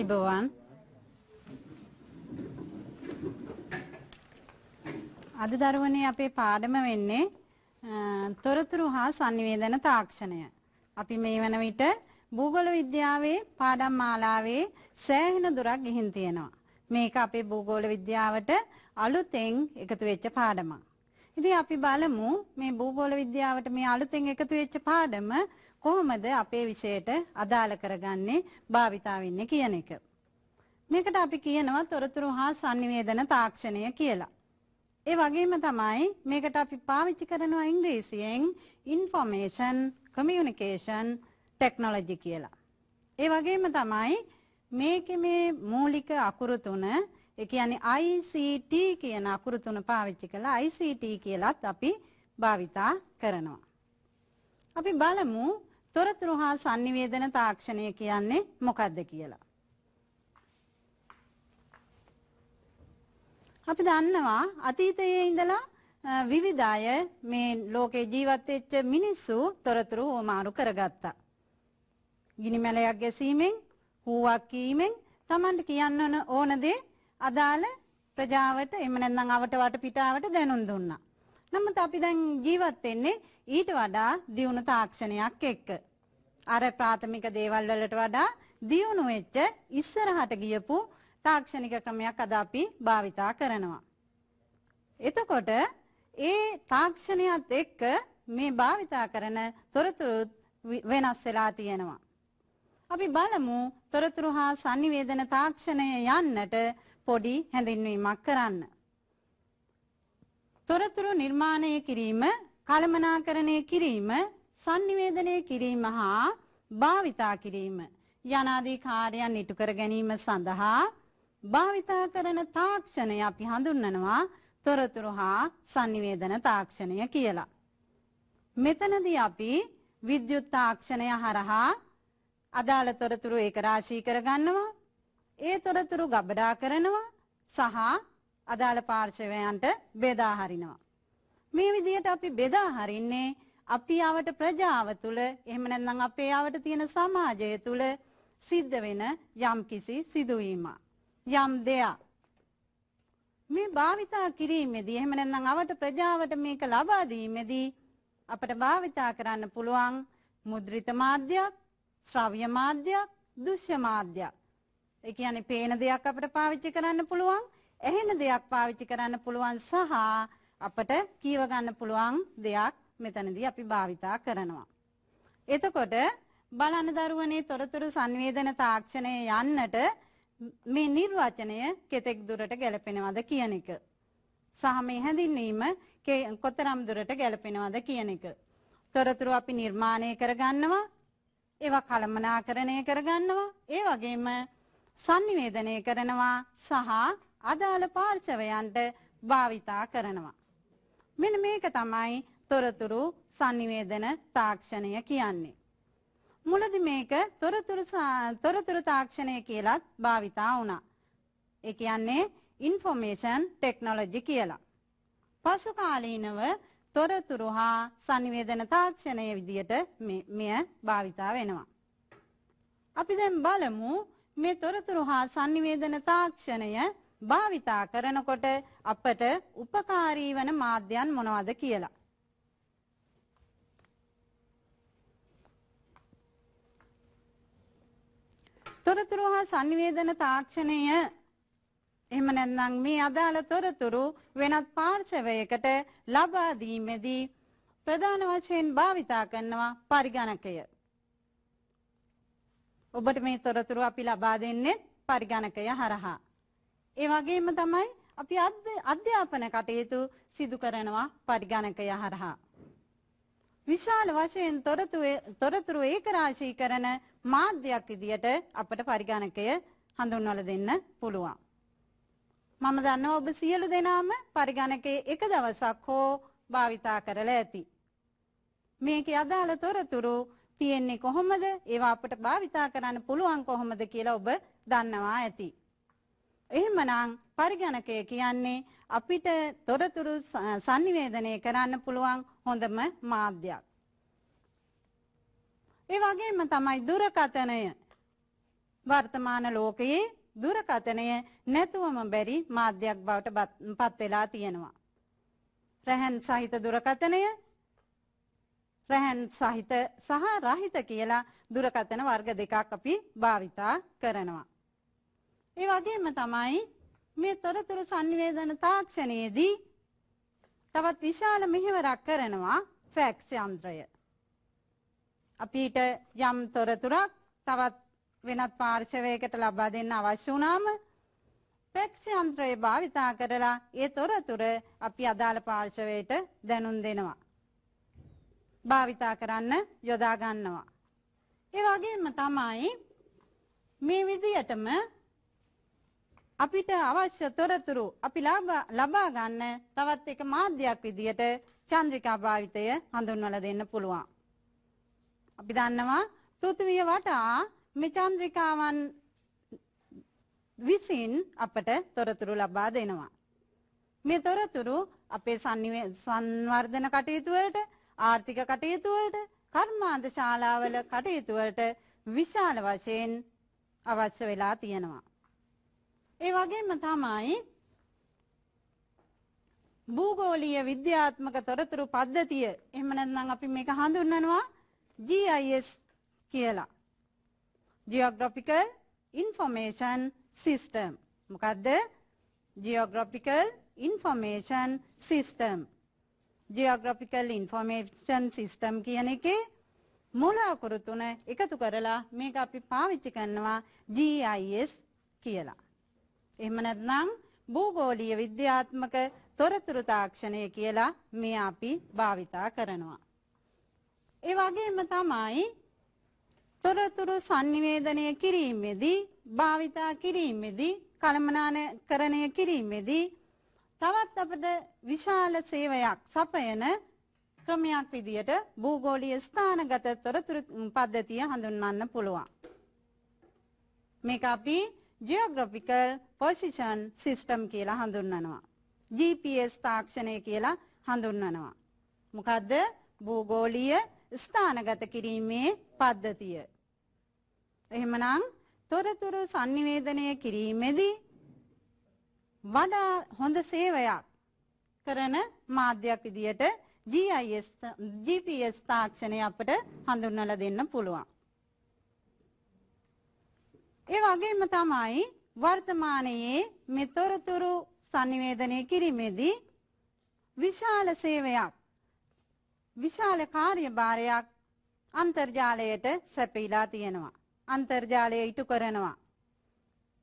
I byłam. අද දරුවනේ අපේ පාඩම වෙන්නේ තොරතුරු හා sannivedana තාක්ෂණය. අපි මේ වන විට භූගෝල විද්‍යාවේ පාඩම් මාලාවේ සෑහෙන දුරක් ගිහින් තියෙනවා. මේක අපේ භූගෝල විද්‍යාවට අලුතෙන් එකතු වෙච්ච පාඩමක්. ඉතින් අපි බලමු මේ භූගෝල විද්‍යාවට මේ අලුතෙන් එකතු වෙච්ච පාඩම කොහොමද අපේ විෂයට අදාළ කරගන්නේ භාවිතා වෙන්නේ කියන එක. මේකට අපි කියනවා තොරතුරු හා sannivedana තාක්ෂණය කියලා. ඒ වගේම තමයි මේකට අපි පාවිච්චි කරනවා ඉංග්‍රීසියෙන් information communication technology කියලා. ඒ වගේම තමයි මේකේ මේ මූලික අකුරු තුන ඒ කියන්නේ ICT කියන අකුරු තුන පාවිච්චි කළා ICT කියලත් අපි භාවිතා කරනවා. අපි බලමු තොරතුරු හා sannivedana තාක්ෂණය කියන්නේ මොකක්ද කියලා. අපි දන්නවා අතීතයේ ඉඳලා විවිධ අය මේ ලෝකේ ජීවත් වෙච්ච මිනිස්සු තොරතුරු හොමාරු කරගත්තා. ගිනිමැලයක් ගැසීමෙන්, හූවක් කීමෙන් Tamanට කියන්න ඕන දේ අදාළ ප්‍රජාවට එහෙම නැත්නම් අවට වට පිටාවට දැනුම් දුන්නා. නමුත් අපි දැන් ජීවත් වෙන්නේ ඊට වඩා දියුණු තාක්ෂණයක් එක්ක. අර ප්‍රාථමික දේවල් වලට වඩා දියුණු වෙච්ච ඉස්සරහට ගියපු තාක්ෂණික ක්‍රමයක් අද අපි භාවිතා කරනවා. එතකොට ඒ තාක්ෂණයත් එක්ක මේ භාවිතා කරන තොරතුරු වෙනස් වෙලා තියෙනවා. අපි බලමු තොරතුරු හා sannivedana තාක්ෂණය යන්නට පොඩි හැඳින්වීමක් කරන්න. තොරතුරු නිර්මාණය කිරීම, කළමනාකරණය කිරීම, sannivedanaya කිරීම හා භාවිතා කිරීම යනාදී කාර්යයන් ඉටු කර ගැනීම සඳහා භාවිතා කරන තාක්ෂණය අපි හඳුන්වනවා තොරතුරු හා sannivedana තාක්ෂණය කියලා. මෙතනදී අපි විද්‍යුත් තාක්ෂණය හරහා අදාළ තොරතුරු ඒකරාශී කරගන්නවා. ඒ තොරතුරු ගබඩා කරනවා සහ අදාළ පාර්ශවයන්ට බෙදා හරිනවා. මේ විදිහට අපි බෙදා හරින්නේ අපි ආවට ප්‍රජාව තුළ එහෙම නැත්නම් අපේ ආවට තියෙන සමාජය තුළ සිද්ධ වෙන යම්කිසි සිදුවීමක්. යම් දෙයක්. මේ භාවිතා කිරීමේදී එහෙම නැත්නම් ආවට ප්‍රජාවට මේක ලබා දීමේදී අපට භාවිතා කරන්න පුළුවන් මුද්‍රිත මාධ්‍යයක්, ශ්‍රව්‍ය මාධ්‍යයක්, දෘශ්‍ය මාධ්‍යයක්. ඒ කියන්නේ පේන දෙයක් අපිට පාවිච්චි කරන්න පුළුවන්. ඇහෙන දෙයක් පාවිච්චි කරන්න පුළුවන් සහ අපට කීව ගන්න පුළුවන් දෙයක් මෙතනදී අපි භාවිතා කරනවා. එතකොට බලන දරුවනේ තොරතුරු සංවේදන තාක්ෂණය යන්නට මේ නිර්වචනය කෙතෙක් දුරට ගැලපෙනවද කියන එක. සහ මේ හැඳින්වීම කොතරම් දුරට ගැලපෙනවද කියන එක. තොරතුරු අපි නිර්මාණය කරගන්නවා, ඒවා කළමනාකරණය කරගන්නවා, ඒ වගේම sannivedanaya කරනවා සහ අදාළ පාර්ශවයන්ට භාවිතා කරනවා. මෙන මේක තමයි තොරතුරු සංනිවේදන තාක්ෂණය කියන්නේ. මුලදි මේක තොරතුරු තාක්ෂණය කියලත් භාවිතා වුණා. ඒ කියන්නේ ඉන්ෆෝමේෂන් ටෙක්නොලොජි කියලා. පසු කාලීනව තොරතුරු හා සංනිවේදන තාක්ෂණය විදියට මෙය භාවිතා වෙනවා. අපි දැන් බලමු මේ තොරතුරු හා සංනිවේදන තාක්ෂණය භාවිතා කරනකොට අපට උපකාරී වන මාධ්‍යයන් මොනවද කියලා. තොරතුරු හා සංවේදන තාක්ෂණය එහෙම නැත්නම් මේ අදාළ තොරතුරු වෙනත් පාර්ශවයකට ලබා දීමේදී ප්‍රධාන වශයෙන් භාවිතා කරනවා පරිගණකය. ඔබට මේ තොරතුරු අපි ලබා දෙන්නේ පරිගණකය හරහා. ඒ වගේම තමයි අපි අධ්‍යාපන කටයුතු සිදු කරනවා පරිගණකය හරහා. විශාල වශයෙන් තොරතුරු ඒකරාශී කරන මාධ්‍යයක් විදියට අපට පරිගණකය හඳුන්වලා දෙන්න පුළුවන්. මම දන්නවා ඔබ සියලු දෙනාම පරිගණකයේ එක දවසක් හෝ භාවිතා කරලා ඇති. මේකේ අදාළ තොරතුරු තියෙන්නේ කොහොමද? ඒවා අපට භාවිතා කරන්න පුළුවන් කොහොමද කියලා ඔබ දන්නවා ඇති. එහෙමනම් පරිගණකය කියන්නේ අපිට තොරතුරු sannivedanaya කරන්න පුළුවන් හොඳම මාධ්‍යයක්. ඒ වගේම තමයි දුරකථනය. වර්තමාන ලෝකයේ දුරකථනය නැතුවම බැරි මාධ්‍යයක් බවට පත් වෙලා තියෙනවා. රැහන් සහිත දුරකථනය රැහන් සහිත සහ රහිත කියලා දුරකථන වර්ග දෙකක් අපි භාවිතා කරනවා. ඒ වගේම තමයි මේ තොරතුරු sannivedana තාක්ෂණයේදී තවත් විශාල මෙහෙවරක් කරනවා ෆැක්ස් යන්ත්‍රය. අපිට යම් තොරතුරක් තවත් වෙනත් පාර්ශවයකට ලබා දෙන්න අවශ්‍ය වුණාම ෆැක්ස් යන්ත්‍රය භාවිතා කරලා ඒ තොරතුර අපි අදාළ පාර්ශවයට දැනුම් දෙනවා. භාවිතා කරන්න යොදා ගන්නවා. ඒ වගේම තමයි මේ විදියටම අපිට අවශ්‍ය තොරතුරු අපි ලබා ගන්න තවත් එක මාධ්‍යයක් විදියට චන්ද්‍රිකා භාවිතය හඳුන්වලා දෙන්න පුළුවන්. අපි දන්නවා පෘථිවිය වටා මේ චන්ද්‍රිකාවන් විසින් අපට තොරතුරු ලබා දෙනවා. මේ තොරතුරු අපේ සංවර්ධන කටයුතු ආර්ථික කටයුතු වලට, කර්මාන්ත ශාලාවල කටයුතු වලට විශාල වශයෙන් අවශ්‍ය වෙලා තියෙනවා. ඒ වගේම තමයි භූගෝලීය විද්‍යාත්මක තොරතුරු පද්ධතිය එහෙම නැත්නම් අපි මේක හඳුන්වනවා GIS කියලා. Geographical Information System. මොකද්ද? Geographical Information System. Geographical Information System කියන එකේ මූල අකුරු තුන එකතු කරලා මේක අපි පාවිච්චි කරනවා GIS කියලා. එහෙම නැත්නම් භූගෝලීය විද්‍යාත්මක තොරතුරු තාක්ෂණය කියලා මේ අපි භාවිතා කරනවා. ඒ වගේම තමයි තොරතුරු sannivedanaya කිරීමේදී භාවිතා කිරීමේදී කළමනාකරණය කිරීමේදී තවත් අපට විශාල සේවයක් සපයන ක්‍රමයක් විදියට භූගෝලීය ස්ථානගත තොරතුරු පද්ධතිය හඳුන්වන්න පුළුවන්. මේක අපි ජියෝග්‍රොෆිකල් පොසිෂන් සිස්ටම් කියලා හඳුන්වනවා. GPS තාක්ෂණය කියලා හඳුන්වනවා. මොකද්ද? භූගෝලීය ස්ථානගත කිරීමේ පද්ධතිය. එහෙමනම් තොරතුරු sannivedanaya කිරීමේදී වඩා හොඳ සේවයක් කරන මාධ්‍යයක් විදියට GIS GPS තාක්ෂණය අපට හඳුන්වලා දෙන්න පුළුවන්. ඒ වගේම තමයි වර්තමානයේ මෙතොරතුරු sannivedanaya කිරීමේදී විශාල සේවයක් විශාල කාර්යභාරයක් අන්තර්ජාලයට සැපීලා තියෙනවා. අන්තර්ජාලය ඉටු කරනවා.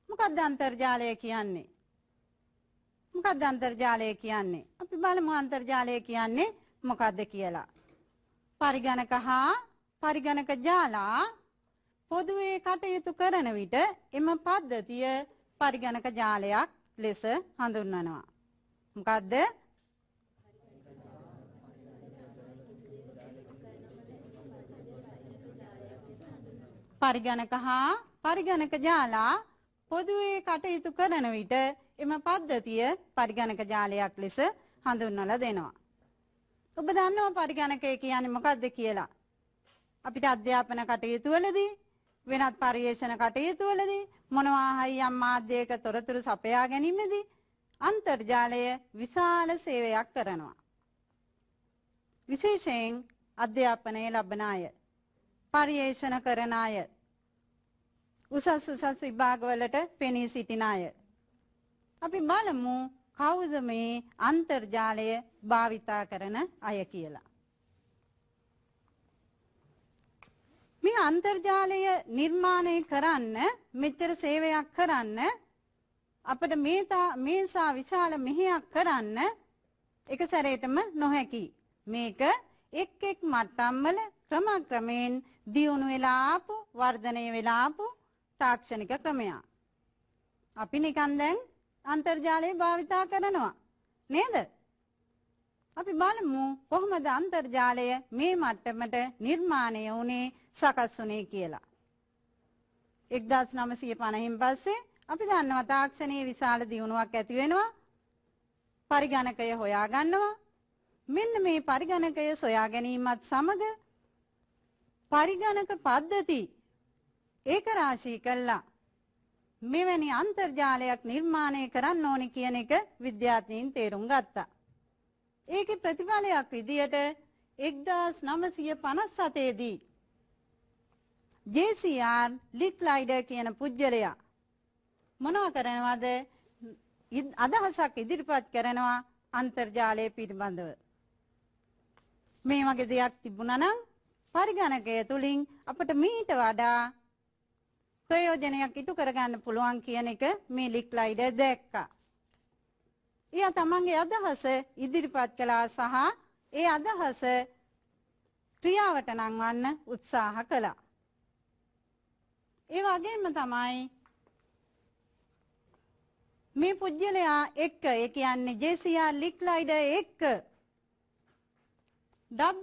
මොකක්ද අන්තර්ජාලය කියන්නේ? මොකක්ද අන්තර්ජාලය කියන්නේ? අපි බලමු අන්තර්ජාලය කියන්නේ මොකක්ද කියලා. පරිගණක හා පරිගණක ජාලා පොදුවේ කටයුතු කරන විට එම පද්ධතිය පරිගණක ජාලයක් ලෙස හඳුන්වනවා. මොකක්ද? පරිගණක හා පරිගණක ජාලා පොදුවේ කටයුතු කරන විට එම පද්ධතිය පරිගණක ජාලයක් ලෙස හඳුන්වලා දෙනවා. ඔබ දන්නවා පරිගණකය කියන්නේ මොකක්ද කියලා? අපිට අධ්‍යාපන කටයුතු වලදී වෙනත් පරිේෂණ කටයුතුවලදී මොනවා හරි යම් මාධ්‍යයක තොරතුරු සපයා ගැනීමදී අන්තර්ජාලය විශාල සේවයක් කරනවා. විශේෂයෙන් අධ්‍යාපනය ලබන අය පරිේෂණ කරන අය උසස් උසස් විභාගවලට පෙනී සිටින අය. අපි බලමු කවුද මේ අන්තර්ජාලය භාවිතා කරන අය කියලා. මේ අන්තර්ජාලය නිර්මාණය කරන්න මෙච්චර සේවයක් කරන්න අපිට මේතා මේසා විශාල මෙහෙයක් කරන්න එක සැරේටම නොහැකි. මේක එක් එක් මට්ටම්වල ක්‍රමක්‍රමයෙන් දියුණු වෙලා ආපු වර්ධනය වෙලා ආපු තාක්ෂණික ක්‍රමයක්. අපි නිකන් දැන් අන්තර්ජාලය භාවිතා කරනවා. නේද? අපි බලමු කොහොමද අන්තර්ජාලය මේ මට්ටමට නිර්මාණය වුණේ සකස් වුණේ කියලා. 1950න් පස්සේ අපි දන්නවා තාක්ෂණයේ විශාල දියුණුවක් ඇති වෙනවා. පරිගණකය හොයාගන්නවා. මෙන්න මේ පරිගණකය සොයා ගැනීමත් සමග පරිගණක පද්ධති ඒක රාශී කළා. මෙවැනි අන්තර්ජාලයක් නිර්මාණය කරන්න ඕනි කියන එක විද්‍යාඥයින් තේරුම් ගත්තා. ඒකේ ප්‍රතිඵලයක් විදියට 1957 දී ජේසියාන් ලික්ලයිඩර් කියන පුජ්‍යලයා මොනවා කරනවද අදහසක් ඉදිරිපත් කරනවා අන්තර්ජාලය පිළිබඳව මේ වගේ දෙයක් තිබුණා නම් පරිගණකය තුලින් අපිට මීට වඩා ප්‍රයෝජනයක් ඉටු කරගන්න පුළුවන් කියන එක මේ ලික්ලයිඩර් දැක්කා එයා තමන්ගේ අදහස ඉදිරිපත් කළා සහ ඒ අදහස ක්‍රියාවට නංවන්න උත්සාහ කළා. ඒ වගේම තමයි මේ පුද්ගලයා එක්ක ඒ කියන්නේ ජේසියා ලික්ලයිඩ එක්ක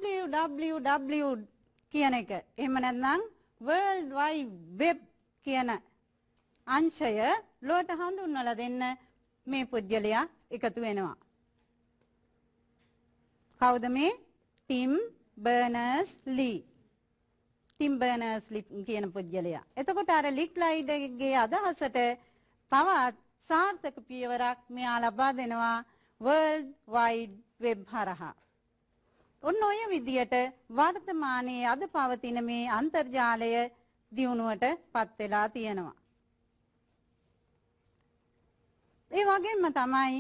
www කියන එක එහෙම නැත්නම් World Wide Web කියන අංශය ලොවට හඳුන්වලා දෙන්න මේ පුද්ගලයා එකතු වෙනවා. කවුද මේ? ටිම් බර්නර්ස් ලී. ටිම් බර්නර්ස් ලී කියන පුද්ගලයා. එතකොට අර ලික්ලයිඩ්ගේ අදහසට තවත් සාර්ථක පියවරක් මෙයා ලබා දෙනවා World Wide Web හරහා. ඔන්න ඔය විදියට වර්තමානයේ අද පවතින මේ අන්තර්ජාලය දියුණුවට පත් වෙලා තියෙනවා. ඒ වගේම තමයි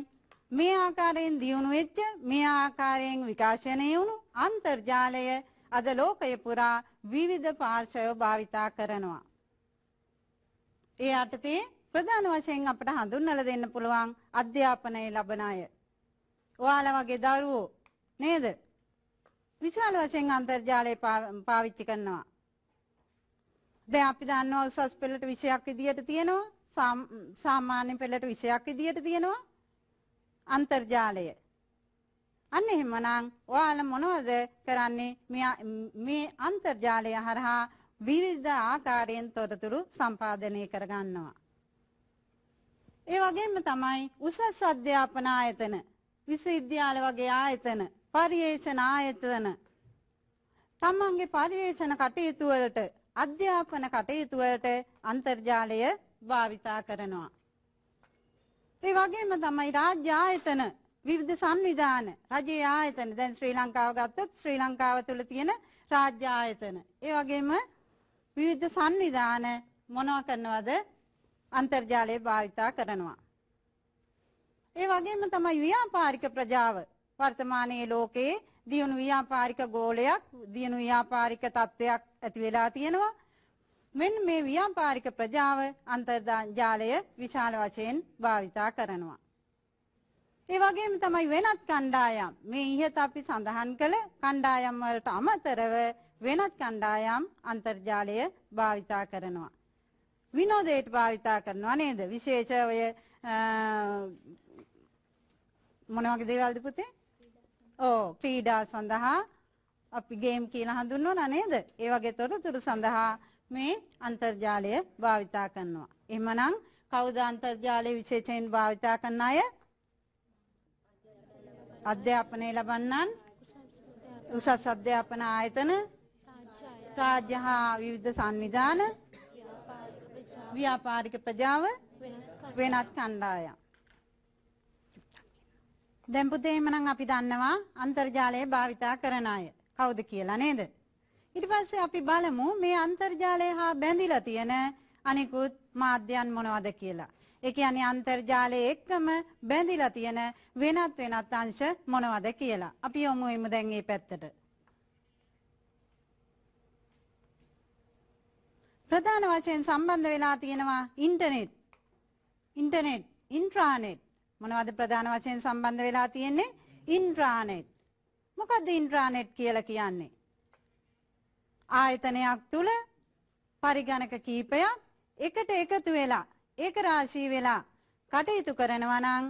මේ ආකාරයෙන් දියුණු වෙච්ච මේ ආකාරයෙන් විකාශනය වුණු අන්තර්ජාලය අද ලෝකය පුරා විවිධ පාර්ශවය භාවිතා කරනවා. ඒ අටතේ ප්‍රධාන වශයෙන් අපට හඳුන්වලා දෙන්න පුළුවන් අධ්‍යාපනය ලබන අය. ඔයාලා වගේ දරුවෝ නේද? විශාල වශයෙන් අන්තර්ජාලය පාවිච්චි කරනවා. දැන් අපි දන්නවා උසස් පෙළට විෂයක් විදියට තියෙනවා සාමාන්‍ය පෙළට විෂයක් විදියට තියෙනවා අන්තර්ජාලය. අන්න එහෙමනම් ඔයාලා මොනවද කරන්නේ මේ අන්තර්ජාලය හරහා විවිධ ආකාරයෙන් තොරතුරු සම්පාදනය කරගන්නවා. ඒ වගේම තමයි උසස් අධ්‍යාපන ආයතන, විශ්වවිද්‍යාල වගේ ආයතන, පරිේෂණ ආයතන තමන්ගේ පරිේෂණ කටයුතු වලට අධ්‍යාපන කටයුතු වලට අන්තර්ජාලය භාවිතා කරනවා. ඒ වගේම තමයි රාජ්‍ය ආයතන විවිධ සංවිධාන රජයේ ආයතන දැන් ශ්‍රී ලංකාව ගත්තොත් ශ්‍රී ලංකාව තුළ තියෙන රාජ්‍ය ආයතන ඒ වගේම විවිධ සංවිධාන මොනවා කරනවද අන්තර්ජාලය භාවිතා කරනවා ඒ වගේම තමයි ව්‍යාපාරික ප්‍රජාව වර්තමානයේ ලෝකයේ දියුණු ව්‍යාපාරික ගෝලයක් දියුණු ව්‍යාපාරික තත්ත්වයක් ඇති වෙලා තියෙනවා මෙන්න මේ ව්‍යාපාරික ප්‍රජාව අන්තර්ජාලය විශාල වශයෙන් භාවිතා කරනවා. ඒ වගේම තමයි වෙනත් කණ්ඩායම් මේ ඉහත අපි සඳහන් කළ කණ්ඩායම් වලට අමතරව වෙනත් කණ්ඩායම් අන්තර්ජාලය භාවිතා කරනවා. විනෝදයට භාවිතා කරනවා නේද? විශේෂ ඔය මොන වගේ දේවල්ද පුතේ? ඕ ක්‍රීඩා සඳහා අපි ගේම් කියලා හඳුන්වනවා නේද? ඒ වගේ තොරතුරු සඳහා මේ අන්තර්ජාලය භාවිතා කරනවා. එහෙමනම් කවුද අන්තර්ජාලය විශේෂයෙන් භාවිතා කරන අය? අධ්‍යාපනය ලබන්නන් උසස් අධ්‍යාපන ආයතන රාජ්‍ය හා විවිධ සංවිධාන ව්‍යාපාරික ප්‍රජාව වෙනත් කණ්ඩායම් දැන් පුතේ එමනම් අපි දන්නවා අන්තර්ජාලය භාවිතා කරන අය කවුද කියලා නේද? ඊට පස්සේ අපි බලමු මේ අන්තර්ජාලය හා බැඳිලා තියෙන අනිකුත් මාධ්‍යයන් මොනවද කියලා. ඒ කියන්නේ අන්තර්ජාලයේ එක්කම බැඳිලා තියෙන වෙනත් වෙනත් අංශ මොනවද කියලා. අපි යමු එමු දැන් මේ පැත්තට. ප්‍රධාන වශයෙන් සම්බන්ධ වෙලා තියෙනවා ඉන්ටර්නෙට්. ඉන්ටර්නෙට්, ඉන්ට්‍රානෙට්. මොනවද ප්‍රධාන වශයෙන් සම්බන්ධ වෙලා තියෙන්නේ? ඉන්ට්‍රානෙට්. මොකද්ද ඉන්ට්‍රානෙට් කියලා කියන්නේ? ආයතනයක් තුල පරිගණක කීපයක් එකට එකතු වෙලා ඒක රාශී වෙලා කටයුතු කරනවා නම්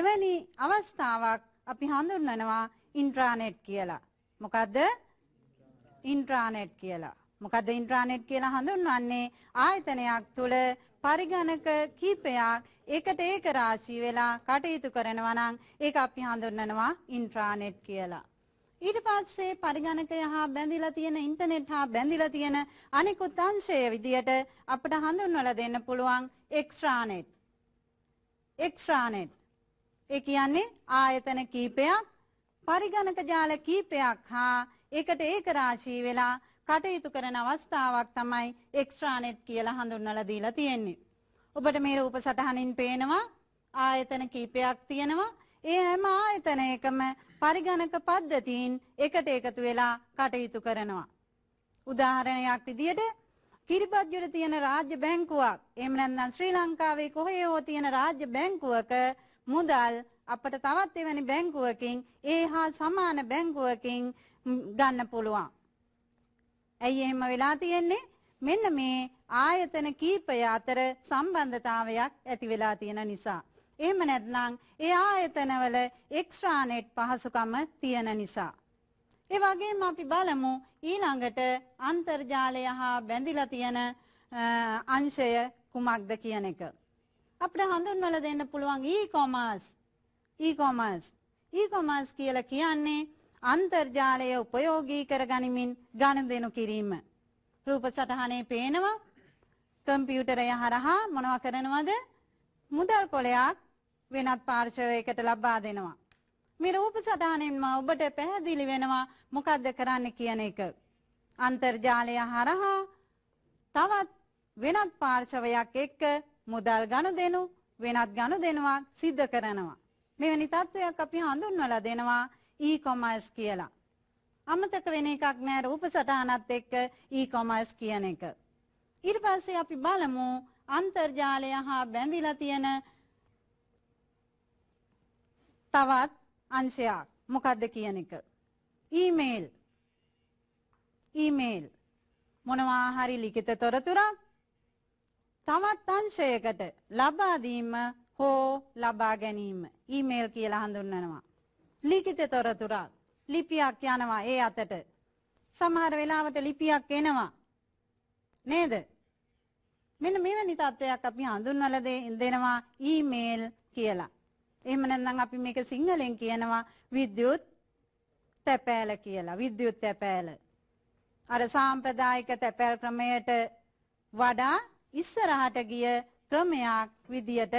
එවැනි අවස්ථාවක් අපි හඳුන්වනවා ඉන්ට්‍රානෙට් කියලා. මොකද්ද? ඉන්ට්‍රානෙට් කියලා. මොකද ඉන්ට්‍රානෙට් කියලා හඳුන්වන්නේ ආයතනයක් තුළ පරිගණක කීපයක් ඒකට ඒක රාශී වෙලා කටයුතු කරනවා නම් ඒක අපි හඳුන්වනවා ඉන්ට්‍රානෙට් කියලා. ඊට පස්සේ පරිගණකය හා බැඳිලා තියෙන ඉන්ටර්නෙට් හා බැඳිලා තියෙන අනිකුත් අංශය විදියට අපිට හඳුන්වලා දෙන්න පුළුවන් එක්ස්ට්‍රානෙට්. එක්ස්ට්‍රානෙට්. ඒ කියන්නේ ආයතන කීපයක් පරිගණක ජාල කීපයක් හා එකට ඒකරාශී වෙලා කටයුතු කරන අවස්ථාවක් තමයි එක්ස්ට්‍රානෙට් කියලා හඳුන්වලා දීලා තියෙන්නේ. ඔබට මේ රූප සටහනින් පේනවා ආයතන කීපයක් තියෙනවා ඒ හැම ආයතනයකම පරිගණක පද්ධතීන් එකට එකතු වෙලා කටයුතු කරනවා. උදාහරණයක් විදියට කිරිබත්ජුල තියෙන රාජ්‍ය බැංකුවක් එහෙම නැත්නම් ශ්‍රී ලංකාවේ කොහේ හෝ තියෙන රාජ්‍ය බැංකුවක මුදල් අපිට තවත් එවැනි බැංකුවකින් ඒ හා සමාන බැංකුවකින් ගන්න පුළුවන්. ඇයි එහෙම වෙලා තියෙන්නේ? මෙන්න මේ ආයතන කීපය අතර සම්බන්ධතාවයක් ඇති වෙලා තියෙන නිසා. එහෙම නැත්නම් ඒ ආයතනවල එක්ස්ට්‍රානෙට් පහසුකම තියෙන නිසා. ඒ වගේම අපි බලමු ඊළඟට අන්තර්ජාලය හා බැඳිලා තියෙන අංශය කුමක්ද කියන එක. අපිට හඳුන්වලා දෙන්න පුළුවන් e-commerce. e-commerce. e-commerce කියලා කියන්නේ අන්තර්ජාලය උපයෝගී කරගනිමින් ගනුදෙනු කිරීම. රූප සටහනේ පේනවා කම්පියුටරය හරහා මොනවා කරනවද? මුදල් කොලයක් වෙනත් පාර්ශවයකට ලබා දෙනවා. මේ රූප සටහනින්ම ඔබට පැහැදිලි වෙනවා මොකද්ද කරන්න කියන එක. අන්තර්ජාලය හරහා තවත් වෙනත් පාර්ශවයක් එක්ක මුදල් ගනුදෙනු වෙනත් ගනුදෙනුවක් සිද්ධ කරනවා. මෙවැනි තත්ත්වයක් අපි හඳුන්වලා දෙනවා e-commerce කියලා. අමතක වෙන එකක් නෑ රූප සටහනත් එක්ක e-commerce කියන එක. ඊට පස්සේ අපි බලමු අන්තර්ජාලය හා බැඳිලා තියෙන තවත් අංශයක් මොකක්ද කියන එක. ඊමේල් ඊමේල් මොනවා හරි ලිඛිත තොරතුරක් තවත් අංශයකට ලබා දීම හෝ ලබා ගැනීම ඊමේල් කියලා හඳුන්වනවා. ලිඛිත තොරතුරක් ලිපියක් යනවා ඒ අතට. සමහර වෙලාවට ලිපියක් එනවා. නේද? මෙන්න මෙවැනි තත්ත්වයක් අපි හඳුන්වලා දෙනවා ඊමේල් කියලා. එහෙම නැත්නම් අපි මේක සිංහලෙන් කියනවා විද්‍යුත් තැපෑල කියලා. විද්‍යුත් තැපෑල. අර සාම්ප්‍රදායික තැපෑල් ක්‍රමයට වඩා ඉස්සරහට ගිය ක්‍රමයක් විදියට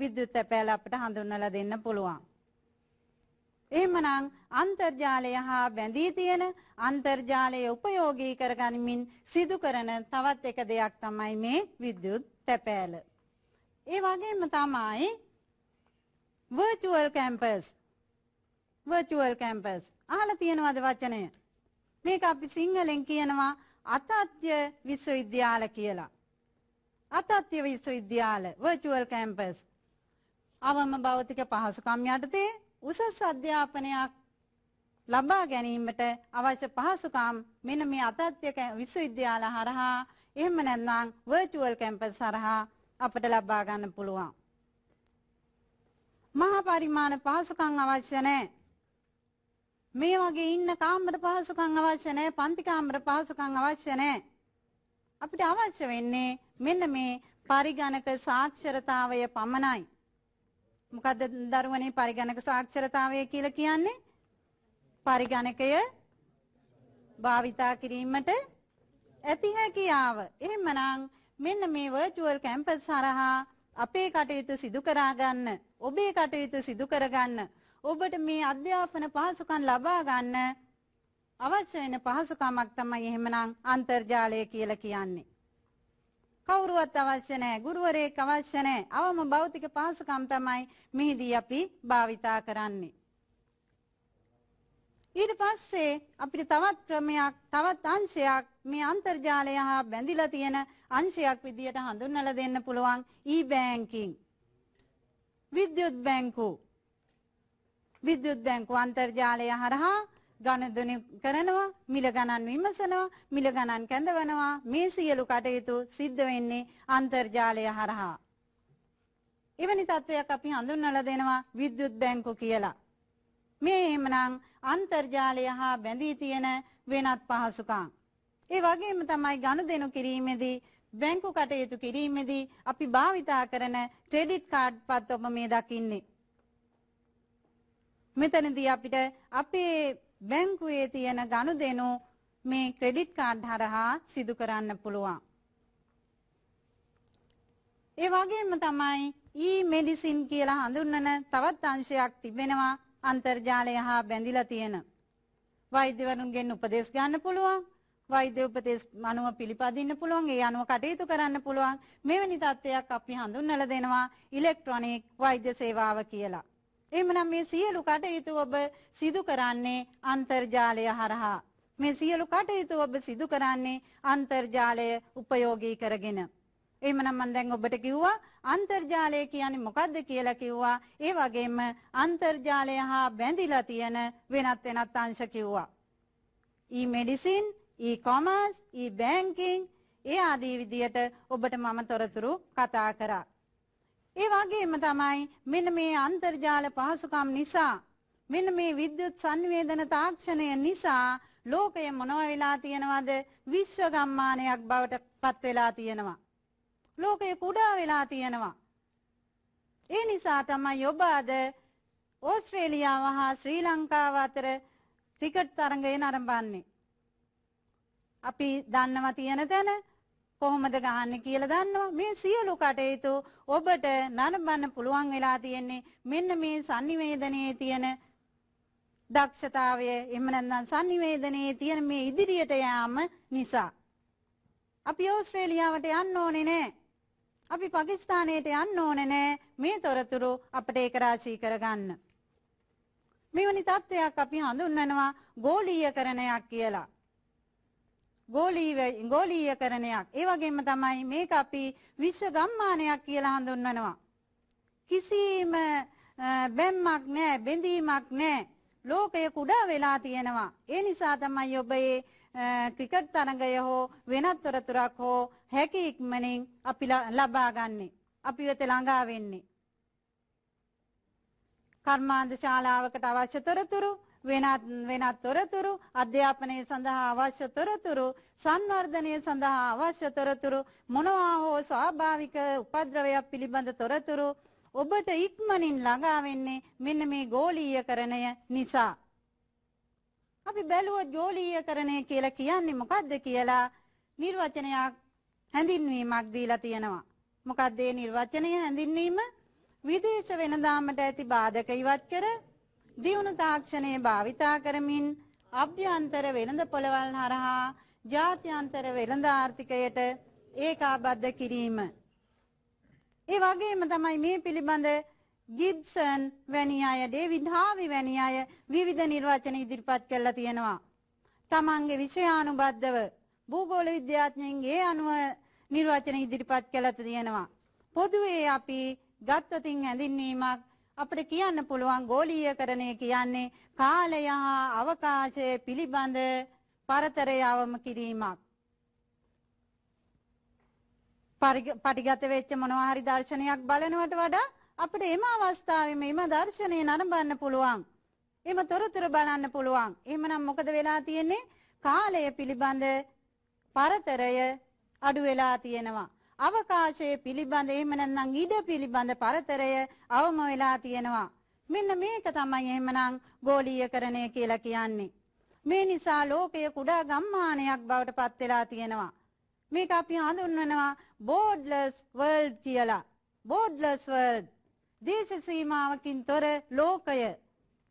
විද්‍යුත් තැපෑල අපිට හඳුන්වලා දෙන්න පුළුවන්. එහෙමනම් අන්තර්ජාලය හා බැඳී තියෙන අන්තර්ජාලය උපයෝගී කරගනිමින් සිදු කරන තවත් එක දෙයක් තමයි මේ විද්‍යුත් තැපෑල. ඒ වගේම තමයි virtual campus virtual campus අහලා තියෙනවද වචනය මේක අපි සිංහලෙන් කියනවා අතත්්‍ය විශ්වවිද්‍යාල කියලා අතත්්‍ය විශ්වවිද්‍යාල virtual campus අවම භෞතික පහසුකම් යටතේ උසස් අධ්‍යාපනයක් ලබා ගැනීමට අවශ්‍ය පහසුකම් මෙන්න මේ අතත්්‍ය විශ්වවිද්‍යාල හරහා එහෙම නැත්නම් virtual campus හරහා අපිට ලබා ගන්න පුළුවන් මහා පරිමාණ පහසුකම් අවශ්‍ය නැහැ. මේ වගේ ඉන්න කාමර පහසුකම් අවශ්‍ය නැහැ, පන්ති කාමර පහසුකම් අවශ්‍ය නැහැ. අපිට අවශ්‍ය වෙන්නේ මෙන්න මේ පරිගණක සාක්ෂරතාවය පමණයි. මොකද දරුවනේ පරිගණක සාක්ෂරතාවය කියලා කියන්නේ පරිගණකය භාවිතා කිරීමට ඇති හැකියාව. එහෙමනම් මෙන්න මේ වර්චුවල් කැම්පස් හරහා අපේ කටයුතු සිදු කරා ගන්න ඔබේ කටයුතු සිදු කරගන්න ඔබට මේ අධ්‍යාපන පහසුකම් ලබා ගන්න අවශ්‍ය වෙන පහසුකමක් තමයි එහෙමනම් අන්තර්ජාලය කියලා කියන්නේ. කවුරුවත් අවශ්‍ය නැහැ, ගුරුවරයෙක් අවශ්‍ය නැහැ. අවම භෞතික පහසුකම් තමයි මෙහිදී අපි භාවිතා කරන්නේ. ඊට පස්සේ අපිට තවත් ක්‍රමයක්, තවත් අංශයක් මේ අන්තර්ජාලය හා බැඳිලා තියෙන අංශයක් විදියට හඳුන්වලා දෙන්න පුළුවන් e-banking. විද්‍යුත් බැංකු විද්‍යුත් බැංකු අන්තර්ජාලය හරහා ගණදන කරනවා මිල ගණන් විමසනවා මිල ගණන් කැඳවනවා මේ සියලු කටයුතු සිද්ධ වෙන්නේ අන්තර්ජාලය හරහා. එවැනි තත්ත්වයක් අපි හඳුන්වලා දෙනවා විද්‍යුත් බැංකු කියලා. මේ එහෙමනම් අන්තර්ජාලය හා බැඳී තියෙන වෙනත් පහසුකම්. ඒ වගේම තමයි ගනුදෙනු කිරීමේදී බැංකු කටයුතු කිරීමේදී අපි භාවිතා කරන ක්‍රෙඩිට් කාඩ් පත්වම මේ දකින්නේ. මෙතනදී අපිට අපේ බැංකුවේ තියෙන ගනුදෙනු මේ ක්‍රෙඩිට් කාඩ් හරහා සිදු කරන්න පුළුවන්. ඒ වගේම තමයි e-medicine කියලා හඳුන්වන තවත් අංශයක් තිබෙනවා අන්තර්ජාලය හා බැඳිලා තියෙන. වෛද්‍යවරුන්ගෙන් උපදෙස් ගන්න පුළුවන්. වෛද්‍ය උපදෙස් අනුව පිළිපදින්න පුළුවන් ඒ අනුව කටයුතු කරන්න පුළුවන් මෙවැනි තත්ත්වයක් අපි හඳුන්වලා දෙනවා ඉලෙක්ට්‍රොනික වෛද්‍ය සේවාව කියලා. එහෙමනම් මේ සියලු කටයුතු ඔබ සිදු කරන්නේ අන්තර්ජාලය හරහා. මේ සියලු කටයුතු ඔබ සිදු කරන්නේ අන්තර්ජාලය උපයෝගී කරගෙන. එහෙමනම් මම දැන් ඔබට කිව්වා අන්තර්ජාලය කියන්නේ මොකද්ද කියලා කිව්වා. ඒ වගේම අන්තර්ජාලය හා බැඳිලා තියෙන වෙනත් වෙනත් අංශ කිව්වා. e-medicine e-commerce, e-banking ඒ ආදී විදියට ඔබට මම තොරතුරු කතා කරා. ඒ වගේම තමයි මෙන්න මේ අන්තර්ජාල පහසුකම් නිසා මෙන්න මේ විද්‍යුත් සංවේදන තාක්ෂණය නිසා ලෝකය මොනව වෙලා තියෙනවද විශ්ව ගම්මානයක් බවට පත් වෙලා තියෙනවා. ලෝකය කුඩා වෙලා තියෙනවා. ඒ නිසා තමයි ඔබ අද ඕස්ට්‍රේලියාව හා ශ්‍රී ලංකාව අතර ක්‍රිකට් තරඟය නරඹන්නේ. අපි දන්නවා තියෙන තැන කොහොමද ගහන්න කියලා දන්නවා මේ සියලු කටයුතු ඔබට නරඹන්න පුළුවන් වෙලා තියෙන්නේ මෙන්න මේ sannivedanයේ තියෙන දක්ෂතාවය එහෙම නැත්නම් sannivedanයේ තියෙන මේ ඉදිරියට යාම නිසා අපි ඕස්ට්‍රේලියාවට යන්න ඕනේ නෑ අපි පාකිස්තානයට යන්න ඕනේ නෑ මේ තොරතුරු අපිට ඒක රාශී කරගන්න මෙවැනි තත්ත්වයක් අපි හඳුන්වනවා ගෝලීයකරණයක් කියලා ගෝලීයකරණයක්. ඒ වගේම තමයි මේක අපි විශ්ව ගම්මානයක් කියලා හඳුන්වනවා. කිසිම බැම්මක් නැහැ, බැඳීමක් නැහැ. ලෝකය කුඩා වෙලා තියෙනවා. ඒ නිසා තමයි ඔබ මේ ක්‍රිකට් තරඟය හෝ වෙනත් තොරතුරක් හෝ හැකි ඉක්මනින් අපි ලබා ගන්නෙ. අපි වෙත ළඟා වෙන්නේ. කර්මාන්ත ශාලාවකට අවශ්‍ය තොරතුරු වෙනත් වෙනත් තොරතුරු අධ්‍යාපනය සඳහා අවශ්‍ය තොරතුරු සංවර්ධනය සඳහා අවශ්‍ය තොරතුරු මොනවා හෝ ස්වාභාවික උපද්‍රවයක් පිළිබඳ තොරතුරු ඔබට ඉක්මනින් ළඟා වෙන්නේ මෙන්න මේ ගෝලීයකරණය නිසා අපි බැලුවොත් ගෝලීයකරණය කියලා කියන්නේ මොකද්ද කියලා නිර්වචනයක් හැඳින්වීමක් දීලා තියෙනවා මොකක්ද ඒ නිර්වචනය හැඳින්වීම විදේශ වෙනදාමට ඇති බාධක ඉවත් කර දියුණු තාක්ෂණය භාවිතා කරමින් අභ්‍යන්තර වෙළඳ පොළවල් හරහා ජාත්‍යන්තර වෙළඳ ආර්ථිකයට ඒකාබද්ධ කිරීම. ඒ වගේම තමයි මේ පිළිබඳ ගිබ්සන් වැනි අය, ඩේවිඩ් හාවි වැනි අය විවිධ නිර්වචන ඉදිරිපත් කරලා තියෙනවා. තමන්ගේ විෂයානුබද්ධව භූගෝල විද්‍යාඥයන්ගේ අනුව නිර්වචන ඉදිරිපත් කළා තියෙනවා. පොදුවේ අපි ගත්වතින් හැඳින්වීමක් අපිට කියන්න පුළුවන් ගෝලීයකරණය කියන්නේ කාලය හා අවකාශය පිළිබඳ පරතරය අවම කිරීමක්. පටිගත වෙච්ච මොනවා හරි දර්ශනයක් බලනවට වඩා අපිට එම අවස්ථාවේම එම දර්ශනය නරඹන්න පුළුවන්. එම තොරතුරු බලන්න පුළුවන්. එහෙමනම් මොකද වෙලා තියෙන්නේ? කාලය පිළිබඳ පරතරය අඩු වෙලා තියෙනවා. අවකාශයේ පිළිබඳ එහෙම නැත්නම් ඉඩ පිළිබඳ පරතරය අවම වෙලා තියෙනවා. මෙන්න මේක තමයි එහෙමනම් ගෝලීයකරණය කියලා කියන්නේ. මේ නිසා ලෝකය කුඩා ගම්මානයක් බවට පත් වෙලා තියෙනවා. මේක අපි හඳුන්වනවා borderless world කියලා. borderless world දේශ සීමාවකින් තොර ලෝකය.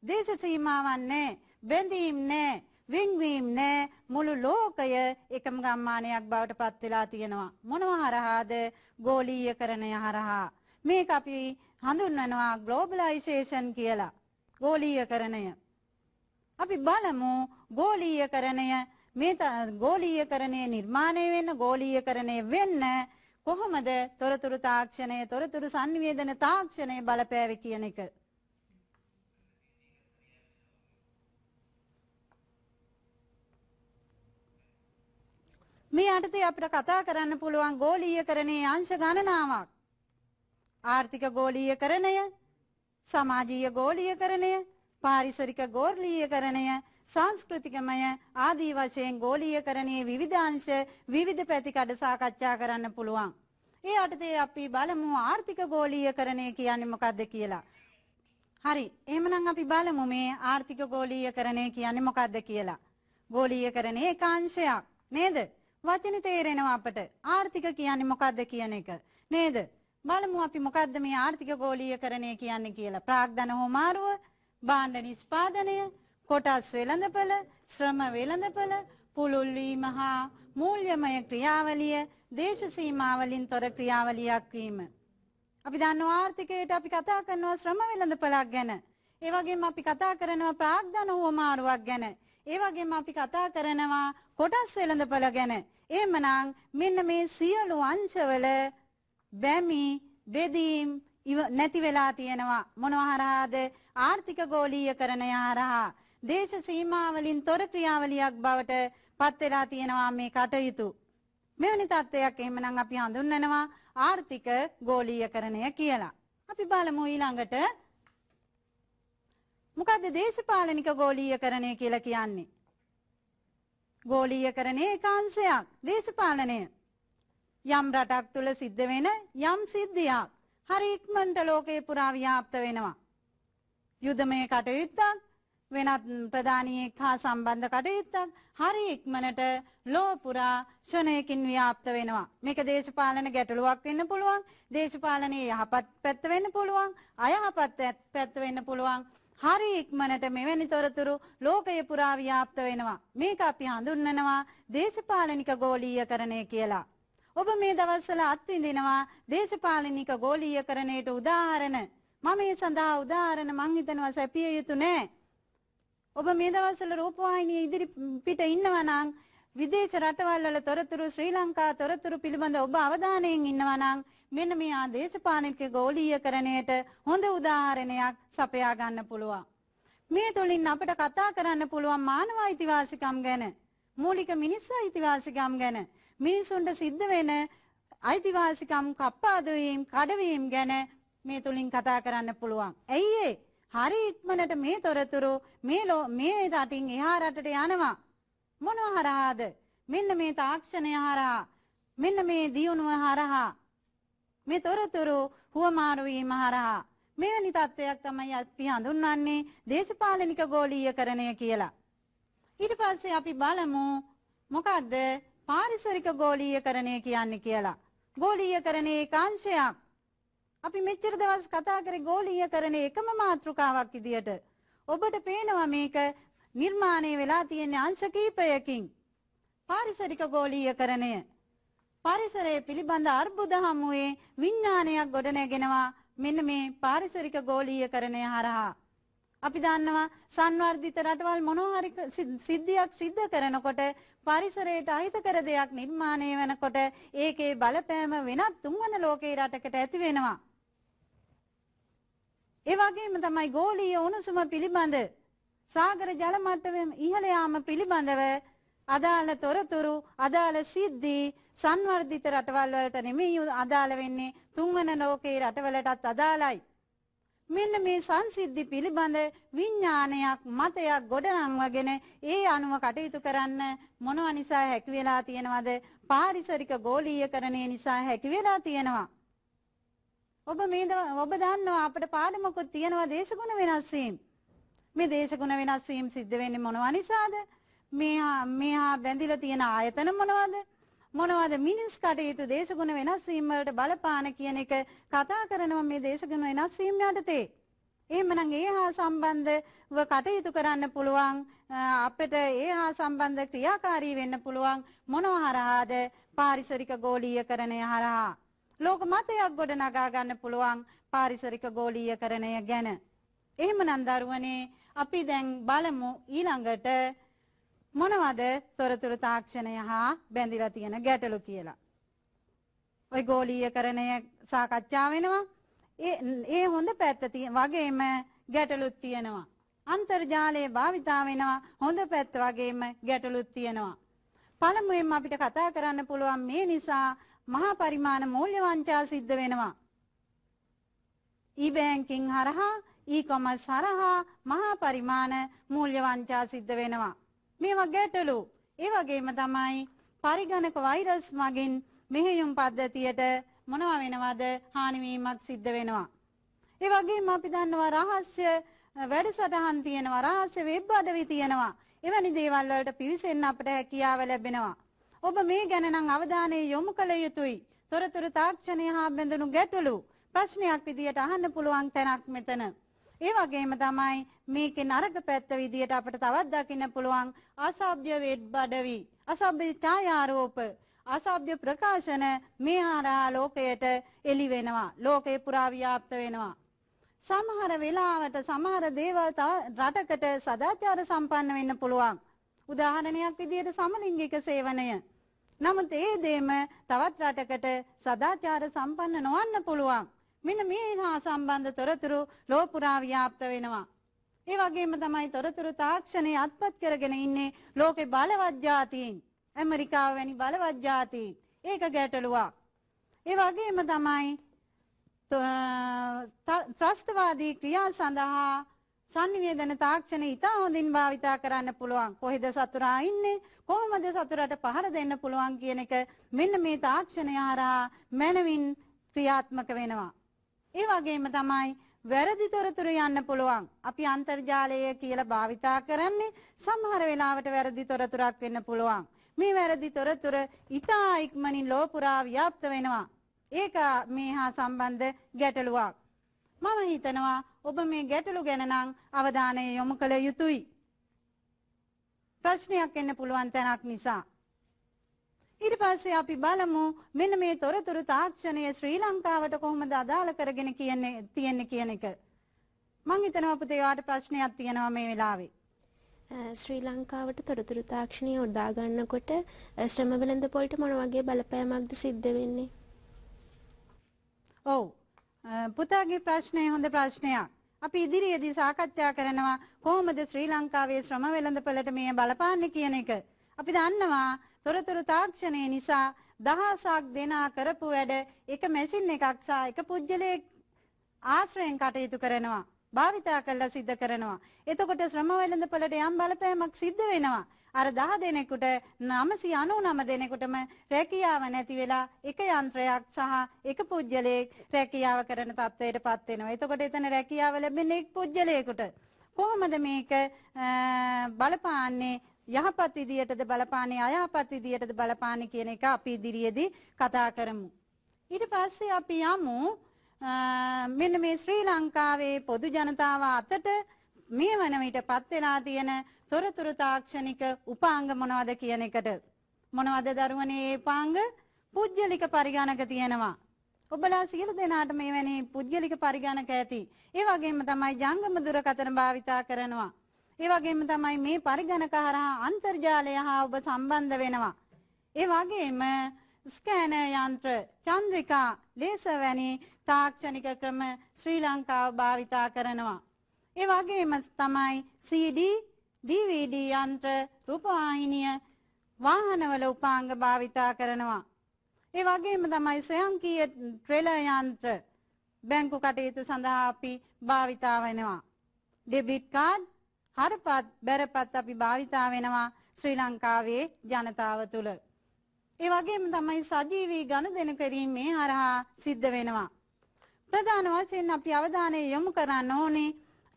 දේශ සීමාවක් නැහැ, බැඳීම් නැහැ. වෙන්වීම් නෑ මුළු ලෝකය එකම ගම්මානයක් බවට පත් වෙලා තියෙනවා. මොනව හරහාද? ගෝලීයකරණය හරහා. මේක අපි හඳුන්වනවා ග්ලෝබලයිසේෂන් කියලා. ගෝලීයකරණය. අපි බලමු ගෝලීයකරණය මේ ගෝලීයකරණය නිර්මාණය වෙන්න ගෝලීයකරණය වෙන්න කොහොමද තොරතුරු තාක්ෂණය තොරතුරු සංවේදන තාක්ෂණය බලපෑවේ කියන එක මේ යටතේ අපිට කතා කරන්න පුළුවන් ගෝලීයකරණයේ අංශ ගණනාවක්. ආර්ථික ගෝලීයකරණය, සමාජීය ගෝලීයකරණය, පාරිසරික ගෝලීයකරණය, සංස්කෘතිකමය ආදී වශයෙන් ගෝලීයකරණයේ විවිධ අංශ විවිධ පැති කඩ සාකච්ඡා කරන්න පුළුවන්. ඒ යටතේ අපි බලමු ආර්ථික ගෝලීයකරණය කියන්නේ මොකක්ද කියලා. හරි, එහෙමනම් අපි බලමු මේ ආර්ථික ගෝලීයකරණය කියන්නේ මොකක්ද කියලා. ගෝලීයකරණයේ එක අංශයක් නේද? වචනේ තේරෙනවා අපට. ආර්ථික කියන්නේ මොකද්ද කියන එක. නේද? බලමු අපි මොකද්ද මේ ආර්ථික ගෝලීයකරණය කියන්නේ කියලා. ප්‍රාග්ධන හොමාරුව, භාණ්ඩ නිෂ්පාදනය, කොටස් වෙළඳපළ, ශ්‍රම වෙළඳපළ, පුළුල් වීම හා මූල්‍යමය ක්‍රියාවලිය, දේශ සීමාවලින් තොර ක්‍රියාවලියක් වීම. අපි දන්නවා ආර්ථිකයට අපි කතා කරනවා ශ්‍රම වෙළඳපළක් ගැන. ඒ වගේම අපි කතා කරනවා ප්‍රාග්ධන හොමාරුවක් ගැන. ඒ වගේම අපි කතා කරනවා කොටස් වෙළඳපොළ ගැන. එහෙමනම් මෙන්න මේ සියලු අංශවල බැමි බෙදීම් නැති වෙලා තියෙනවා. මොනවා හරහාද? ආර්ථික ගෝලීයකරණය හරහා දේශ සීමාවලින් තොර ක්‍රියාවලියක් බවට පත් වෙලා තියෙනවා මේ කටයුතු. මෙවැනි තත්ත්වයක් එහෙමනම් අපි හඳුන්වනවා ආර්ථික ගෝලීයකරණය කියලා. අපි බලමු ඊළඟට මොකක්ද දේශපාලනික ගෝලීයකරණය කියලා කියන්නේ. ගෝලීයකරණය ඒකාංශයක් දේශපාලනය. යම් රටක් තුළ සිද්ධ වෙන යම් සිද්ධියක් හරි ඉක්මනට ලෝකේ පුරා ව්‍යාප්ත වෙනවා. යුදමය කටයුත්තක් වෙනත් ප්‍රධානීෙක් හා සම්බන්ධ කටයුත්තක් හරි ඉක්මනට ලෝ පුරා ෂණයකින් ව්‍යාප්ත වෙනවා. මේක දේශපාලන ගැටලුවක් වෙන්න පුළුවන්, දේශපාලනයේ යහපත් පැත්ත වෙන්න පුළුවන්, අයහපත් පැත්ත වෙන්න පුළුවන්. හරි ඉක්මනට මෙවැනි තොරතුරු ලෝකය පුරා ව්‍යාප්ත වෙනවා. මේක අපි හඳුන්වනවා දේශපාලනික ගෝලීයකරණය කියලා. ඔබ මේ දවස්වල අත්විඳිනවා දේශපාලනික ගෝලීයකරණයට උදාහරණ. මම මේ සඳහා උදාහරණ මං හිතනවා සැපිය යුතු නෑ. ඔබ මේ දවස්වල රූපවාහිනිය ඉදිරි පිට ඉන්නවා නම් විදේශ රටවල් වල තොරතුරු ශ්‍රී ලංකා තොරතුරු පිළිබඳ ඔබ අවධානයෙන් ඉන්නවා නම් මෙන්න මෙයා දේශපාලනික ගෝලීයකරණයට හොඳ උදාහරණයක් සපයා ගන්න පුළුවන්. මේ තුලින් අපිට කතා කරන්න පුළුවන් මානව අයිතිවාසිකම් ගැන, මූලික මිනිස් අයිතිවාසිකම් ගැන, මිනිසුන්ට සිද්ධ වෙන අයිතිවාසිකම් කප්පාදු වීම, කඩවීම ගැන මේ තුලින් කතා කරන්න පුළුවන්. ඇයි ඒ? හරි ඉක්මනට මේ තොරතුරු මේ මේ රටින් එහා රටට යනවා. මොනවා හරහාද? මෙන්න මේ තාක්ෂණය හරහා මෙන්න මේ දියුණුව හරහා මේ තොරතුරු හුවමාරුවීම හරහා මෙවැනි තත්ත්වයක් තමයි අපි හඳුන්වන්නේ දේශපාලනික ගෝලීයකරණය කියලා. ඊට පස්සේ අපි බලමු මොකද්ද පාරිසරික ගෝලීයකරණය කියන්නේ කියලා. ගෝලීයකරණයේ කාංශයක්. අපි මෙච්චර දවස් කතා කරේ ගෝලීයකරණයේ එකම මාතෘකාවක් විදියට. ඔබට පේනවා මේක නිර්මාණය වෙලා තියෙන අංශ කිහිපයකින්. පාරිසරික ගෝලීයකරණය පරිසරය පිළිබඳ අර්බුද හමුවේ විඤ්ඥානයක් ගොඩනැගෙනවා මෙන්න මේ පාරිසරික ගෝලීයකරණය හරහා. අපි දන්නවා සංවර්ධිත රටවල් මොනෝහරි සිද්ධියක් සිද්ධ කරනකොට පරිසරයට අහිතකර දෙයක් නිර්මාණය වෙනකොට ඒකේ බලපෑම වෙනත් තුන්වන ලෝකේ රටකට ඇති වෙනවා. ඒ වගේම තමයි ගෝලීය උණුසුම පිළිබඳ සාගර ජල මට්ටමේ ඉහළ යාම පිළිබඳව අදාළ තොරතුරු අදාළ සිද්ධි සංවර්ධිත රටවල් වලට නෙමෙයි අදාළ වෙන්නේ තුන්වන ලෝකයේ රටවලටත් අදාළයි. මෙන්න මේ සංසිද්ධි පිළිබඳ විඥානයක් මතයක් ගොඩනංවගෙන ඒ අනුව කටයුතු කරන්න මොනව නිසා හැකි වෙලා තියෙනවද පාරිසරික ගෝලීයකරණය නිසා හැකි වෙලා තියෙනවා ඔබ මේ ඔබ දන්නවා අපිට පාඩමකුත් තියෙනවා දේශගුණ වෙනස් වීම මේ දේශගුණ වෙනස් වීම සිද්ධ වෙන්නේ මොනව නිසාද මේ මේ බැඳිලා තියෙන ආයතන මොනවද මොනවද මිනිස් කටයුතු දේශගුණ වෙනස් වීම වලට බලපාන කියන එක කතා කරනවා මේ දේශගුණ වෙනස් වීම යටතේ. එහෙමනම් ඒ හා සම්බන්ධව කටයුතු කරන්න පුළුවන් අපිට ඒ හා සම්බන්ධ ක්‍රියාකාරී වෙන්න පුළුවන් මොනව හරහාද පාරිසරික ගෝලීයකරණය හරහා ලෝක මතයක් ගොඩනගා ගන්න පුළුවන් පාරිසරික ගෝලීයකරණය ගැන. එහෙමනම් දරුවනේ අපි දැන් බලමු ඊළඟට මොනවද තොරතුරු තාක්ෂණය හා බැඳිලා තියෙන ගැටලු කියලා. ඔය ගෝලීයකරණය සාකච්ඡා වෙනවා. ඒ ඒ හොඳ පැත්ත වගේම ගැටලුත් තියෙනවා. අන්තර්ජාලයේ භාවිතා වෙනවා හොඳ පැත්ත වගේම ගැටලුත් තියෙනවා. පළමුවෙන් අපිට කතා කරන්න පුළුවන් මේ නිසා මහා පරිමාණ මූල්‍ය වංචා සිද්ධ වෙනවා. e-banking හරහා e-commerce හරහා මහා පරිමාණ මූල්‍ය වංචා සිද්ධ වෙනවා. මේවා ගැටලු. ඒ වගේම තමයි පරිගණක වෛරස් මගින් මෙහෙයුම් පද්ධතියට මොනවා වෙනවද හානිවීමක් සිද්ධ වෙනවා. ඒ වගේම අපි දන්නවා රහස්‍ය වැඩසටහන් තියෙනවා රහස්‍ය වෙබ් අඩවි තියෙනවා. එවැනි දේවල් වලට පිවිසෙන්න අපට හැකියාව ලැබෙනවා. ඔබ මේ ගැන නම් අවධානය යොමු කළ යුතුයි. තොරතුරු තාක්ෂණය හා බැඳුණු ගැටලු ප්‍රශ්නයක් විදියට අහන්න පුළුවන් තැනක් මෙතන. ඒ වගේම තමයි මේකේ නරක පැත්ත විදියට අපිට තවත් දකින්න පුළුවන් අසභ්‍ය වෙඩ්බඩවි අසභ්‍ය ඡායාරූප අසභ්‍ය ප්‍රකාශන මේ හරහා ලෝකයට එළි වෙනවා ලෝකේ පුරා ව්‍යාප්ත වෙනවා සමහර වෙලාවට සමහර දේවල් රටකට සදාචාර සම්පන්න වෙන්න පුළුවන් උදාහරණයක් විදියට සමලිංගික සේවනය නමුත් ඒ දෙම තවත් රටකට සදාචාර සම්පන්න නොවන්න පුළුවන් මෙන්න මේ හා සම්බන්ධ තොරතුරු ලෝපුරා ව්‍යාප්ත වෙනවා. ඒ වගේම තමයි තොරතුරු තාක්ෂණය අත්පත් කරගෙන ඉන්නේ ලෝකේ බලවත් ජාතීන්. ඇමරිකාව වැනි බලවත් ජාතීන්. ඒක ගැටලුවක්. ඒ වගේම තමයි ත්‍රස්තවාදී ක්‍රියා සඳහා සංනිවේදන තාක්ෂණ ඉතා හොඳින් භාවිතා කරන්න පුළුවන්. කොහෙද සතුරා ඉන්නේ? කොහොමද සතුරට පහර දෙන්න පුළුවන් කියන එක මෙන්න මේ තාක්ෂණය හරහා මනවින් ක්‍රියාත්මක වෙනවා. ඒ වගේම තමයි වැරදි තොරතුරු යන්න පුළුවන්. අපි අන්තර්ජාලය කියලා භාවිතා කරන්නේ සමහර වෙලාවට වැරදි තොරතුරක් වෙන්න පුළුවන්. මේ වැරදි තොරතුර ඉතා ඉක්මනින් ලෝ පුරා ව්‍යාප්ත වෙනවා. ඒක මේ හා සම්බන්ධ ගැටලුවක්. මම හිතනවා ඔබ මේ ගැටලු ගැන නම් අවධානය යොමු කළ යුතුයි. ප්‍රශ්නයක් එන්න පුළුවන් තැනක් නිසා ඊට පස්සේ අපි බලමු මෙන්න මේ තොරතුරු තාක්ෂණය ශ්‍රී ලංකාවට කොහොමද අදාළ කරගෙන කියන්නේ තියෙන්නේ කියන එක. මං හිතනවා පුතේ ඔයාට ප්‍රශ්නයක් තියෙනවා මේ වෙලාවේ. ශ්‍රී ලංකාවට තොරතුරු තාක්ෂණය උදා ගන්නකොට ශ්‍රම වෙළඳ පොළට මොන වගේ බලපෑමක්ද සිද්ධ වෙන්නේ? ඔව්. පුතාගේ ප්‍රශ්නය හොඳ ප්‍රශ්නයක්. අපි ඉදිරියේදී සාකච්ඡා කරනවා කොහොමද ශ්‍රී ලංකාවේ ශ්‍රම වෙළඳපොළට මේ බලපාන්නේ කියන එක. අපි දන්නවා තොරතුරු තාක්ෂණය නිසා දහසක් දෙනා කරපු වැඩ එක මැෂින් එකක් සහ එක පුද්ගලයෙක් ආශ්‍රයෙන් කටයුතු කරනවා. භාවිතා කළා සිද්ධ කරනවා. එතකොට ශ්‍රම වෙළඳපොළට යම් බලපෑමක් සිද්ධ වෙනවා. අර 10 දෙනෙකුට 999 දෙනෙකුටම රැකියාව නැති වෙලා එක යන්ත්‍රයක් සහ එක පුද්ගලයෙක් රැකියාව කරන තත්ත්වයටපත් වෙනවා. එතකොට එතන රැකියාව ලැබෙන්නේ එක් පුද්ගලයෙකුට. කොහොමද මේක බලපාන්නේ යහපත් විදියටද බලපාන්නේ අයහපත් විදියටද බලපාන්නේ කියන එක අපි ඉදිරියේදී කතා කරමු. ඊට පස්සේ අපි යමු මෙන්න මේ ශ්‍රී ලංකාවේ පොදු ජනතාව අතට මේ වන විටපත් වෙලා තියෙන තොරතුරු තාක්ෂණික උපාංග මොනවද කියන එකට මොනවද දරුවනේ උපාංග පුජ්‍යලික පරිගණක තියෙනවා. ඔබලා සියලු දෙනාට මේ වැනි පුද්ගලික පරිගණක ඇති. ඒ වගේම තමයි ජංගම දුරකථන භාවිතා කරනවා. ඒ වගේම තමයි මේ පරිගණක හරහා අන්තර්ජාලය හා ඔබ සම්බන්ධ වෙනවා. ඒ වගේම ස්කෑනර් යන්ත්‍ර, චන්ද්‍රිකා, ලේසර් වැනි තාක්ෂණික ක්‍රම ශ්‍රී ලංකාව භාවිතා කරනවා. ඒ වගේම තමයි CD, DVD යන්ත්‍ර, රූපවාහිනිය වාහනවල උපාංග භාවිතා කරනවා. ඒ වගේම තමයි ස්වයංකීය ට්‍රෙලර් යන්ත්‍ර බැංකු කටයුතු සඳහා අපි භාවිතා වෙනවා. ඩෙබිට් කාඩ් හරපත් බැරපත් අපි භාවිතා වෙනවා ශ්‍රී ලංකාවේ ජනතාව තුළ. ඒ වගේම තමයි සජීවී ඝන දෙන කිරීමේ හරහා සිද්ධ වෙනවා. ප්‍රධාන වශයෙන් අපි අවධානය යොමු කරන්න ඕනේ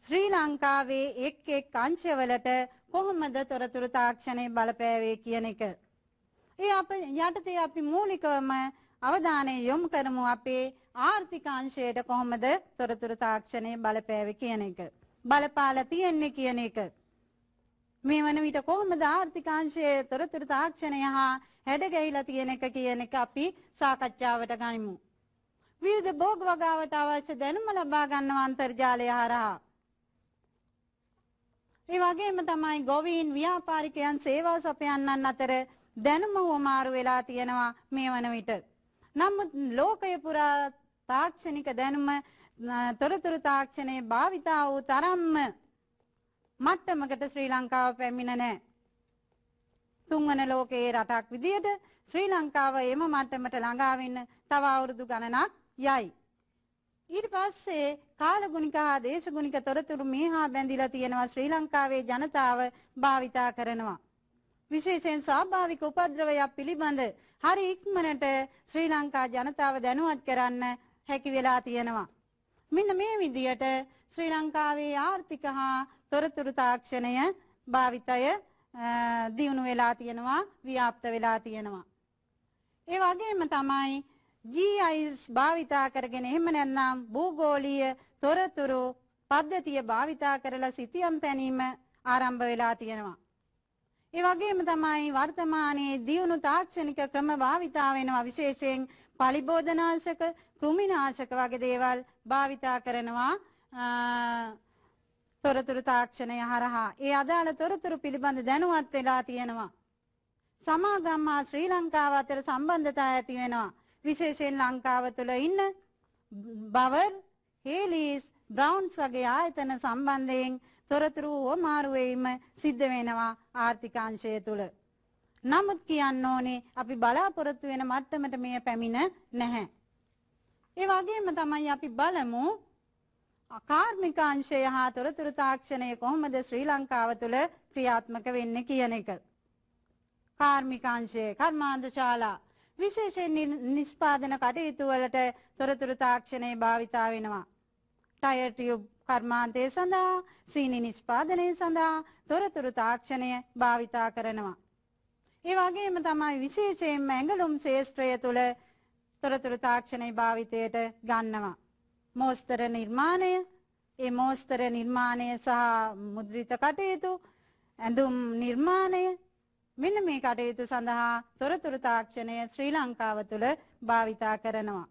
ශ්‍රී ලංකාවේ එක් එක් අංශවලට කොහොමද තොරතුරු තාක්ෂණය බලපෑවේ කියන එක. ඒ අප යටතේ අපි මූලිකවම අවධානය යොමු කරමු අපේ ආර්ථික අංශයට කොහොමද තොරතුරු තාක්ෂණය බලපෑවේ කියන එක. බලපාලා තියෙන්නේ කියන එක. මේ වන විට කොහොමද ආර්ථිකාංශයේ තොරතුරු තාක්ෂණය හා හැඩගැහිලා තියෙන එක කියන එක අපි සාකච්ඡාවට ගනිමු. විවිධ භෝග වගාවට අවශ්‍ය දැනුම ලබා ගන්නවා අන්තර්ජාලය හරහා. ඒ වගේම තමයි ගොවීන් ව්‍යාපාරිකයන් සේවා සපයන්නන් අතර දැනුම හුවමාරු වෙලා තියෙනවා මේ වන විට. නමුත් ලෝකය පුරා තාක්ෂණික දැනුම තොරතුරු තාක්ෂණයේ භාවිතා වූ තරම්ම මට්ටමකට ශ්‍රී ලංකාව පැමිණ නැහැ. තුන්වන ලෝකයේ රටක් විදියට ශ්‍රී ලංකාව එම මට්ටමට ළඟා වෙන්න තව අවුරුදු ගණනක් යයි. ඊට පස්සේ කාලගුණික හා දේශගුණික තොරතුරු මේහා බැඳිලා තියෙනවා ශ්‍රී ලංකාවේ ජනතාව භාවිතා කරනවා. විශේෂයෙන් ස්වාභාවික උපද්‍රවයක් පිළිබඳ හරි ඉක්මනට ශ්‍රී ලංකා ජනතාව දැනුවත් කරන්න හැකි වෙලා තියෙනවා. මෙන්න මේ විදියට ශ්‍රී ලංකාවේ ආර්ථික හා තොරතුරු තාක්ෂණය භාවිතය දියුණු වෙලා තියෙනවා ව්‍යාප්ත වෙලා තියෙනවා. ඒ වගේම තමයි GIS භාවිතා කරගෙන එහෙම නැත්නම් භූගෝලීය තොරතුරු පද්ධතිය භාවිතා කරලා සිතියම් තැනීම ආරම්භ වෙලා තියෙනවා. ඒ වගේම තමයි වර්තමානයේ දියුණු තාක්ෂණික ක්‍රම භාවිතා වෙනවා විශේෂයෙන් පලිබෝධනාශක, කෘමිනාශක වගේ දේවල් භාවිතා කරනවා. තොරතුරු තාක්ෂණය හරහා ඒ අදාළ තොරතුරු පිළිබඳ දැනුවත් වෙලා තියෙනවා. සමාගම් හා ශ්‍රී ලංකාව අතර සම්බන්ධතා ඇති වෙනවා. විශේෂයෙන් ලංකාව තුළ ඉන්න බවර්, හේලිස්, බ්‍රවුන්ස් වගේ ආයතන සම්බන්ධයෙන් තොරතුරු හොමාරු වීම සිද්ධ වෙනවා ආර්ථිකාංශය තුල. නමුත් කියන්න ඕනේ අපි බලාපොරොත්තු වෙන මට්ටමට මෙය පැමිණ නැහැ. ඒ වගේම තමයි අපි බලමු අකාර්මිකාංශය හා තොරතුරු තාක්ෂණය කොහොමද ශ්‍රී ලංකාව තුළ ක්‍රියාත්මක වෙන්නේ කියන එක. කාර්මිකාංශයේ කර්මාන්තශාලා විශේෂයෙන් නිෂ්පාදන කටයුතු වලට තොරතුරු තාක්ෂණය භාවිතා වෙනවා. ටයර් ටියුබ් කර්මාන්තය සඳහා සීනි නිෂ්පාදනය සඳහා තොරතුරු තාක්ෂණය භාවිතා කරනවා. ඒ වගේම තමයි විශේෂයෙන්ම ඇඟලුම් ශේෂ්ත්‍රය තුළ තොරතුරු තාක්ෂණය භාවිතයට ගන්නවා. මෝස්තර නිර්මාණය ඒ මෝස්තර නිර්මාණය සහ මුද්‍රිත කටයුතු ඇඳුම් නිර්මාණය මෙන්න මේ කටයුතු සඳහා තොරතුරු තාක්ෂණය ශ්‍රී ලංකාව තුළ භාවිතා කරනවා.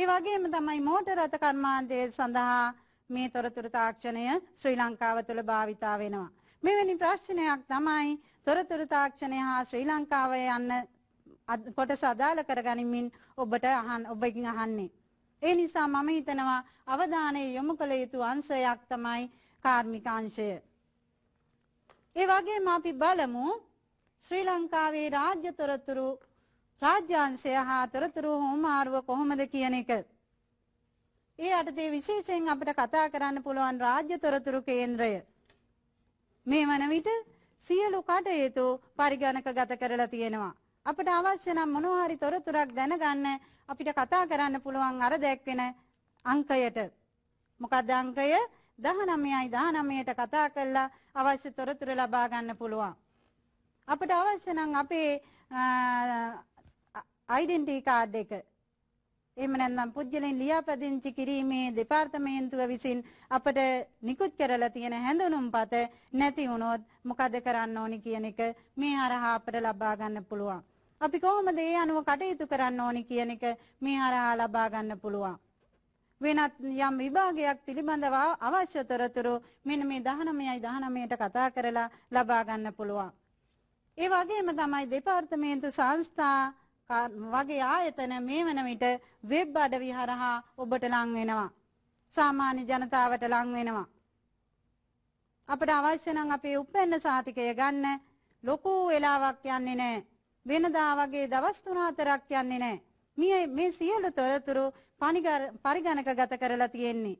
ඒ වගේම තමයි මෝටර රථ කර්මාන්තය සඳහා මේ තොරතුරු තාක්ෂණය ශ්‍රී ලංකාව තුළ භාවිතා වෙනවා. මෙවැනි ප්‍රශ්නයක් තමයි තොරතුරු තාක්ෂණය හා ශ්‍රී ලංකාව යන්න කොටස අදාළ කරගනිමින් ඔබට අහන් ඔබකින් අහන්නේ. ඒ නිසා මම හිතනවා අවධානය යොමු කළ යුතු අංශයක් තමයි කාර්මිකාංශය. ඒ වගේම අපි බලමු ශ්‍රී ලංකාවේ රාජ්‍ය තොරතුරු රාජ්‍යාංශය හා තොරතුරු හෝමාරුව කොහොමද කියන එක. ඒ යටතේ විශේෂයෙන් අපිට කතා කරන්න පුළුවන් රාජ්‍ය තොරතුරු කේන්ද්‍රය. මේ වන විට සියලු කටයුතු පරිගණකගත කරලා තියෙනවා. අපිට අවශ්‍ය නම් මොනවා හරි තොරතුරක් දැනගන්න අපිට කතා කරන්න පුළුවන් අර දැක්වෙන අංකයට. මොකද අංකය 19යි 19ට කතා කළා අවශ්‍ය තොරතුරු ලබා ගන්න පුළුවන්. අපිට අවශ්‍ය නම් අපේ ඩෙන්ටි කාඩ් එක එහෙම නැත්නම් පුජ්‍යලෙන් ලියාපදිංචි කිරීමේ දෙපාර්තමේන්තුව විසින් අපට නිකුත් කරලා තියෙන හැඳුනුම්පත නැති වුණොත් මොකද කරන්න ඕනි කියන එක මේ හරහා අපට ලබා ගන්න පුළුවන්. අපි කොහොමද ඒ අනුව කටයුතු කරන්න ඕනි කියන එක මේ හරහා ලබා ගන්න පුළුවන්. වෙනත් යම් විභාගයක් පිළිබඳව අවශ්‍ය තොරතුරු මෙන්න මේ 19යි 19ට කතා කරලා ලබා ගන්න පුළුවන්. ඒ වගේම තමයි දෙපාර්තමේන්තු සංස්ථා වගේ ආයතන මේ වන විට වෙබ් අඩවි හරහා ඔබට ලං වෙනවා. සාමාන්‍ය ජනතාවට ලං වෙනවා. අපට අවශ්‍ය නම් අපේ උපැන්න සාතිකය ගන්න ලොකු වෙලාවක් යන්නේ නැහැ. වෙනදා වගේ දවස් තුන හතරක් යන්නේ නැහැ. මේ මේ සියලු තොරතුරු පරිගණකගත කරලා තියෙන්නේ.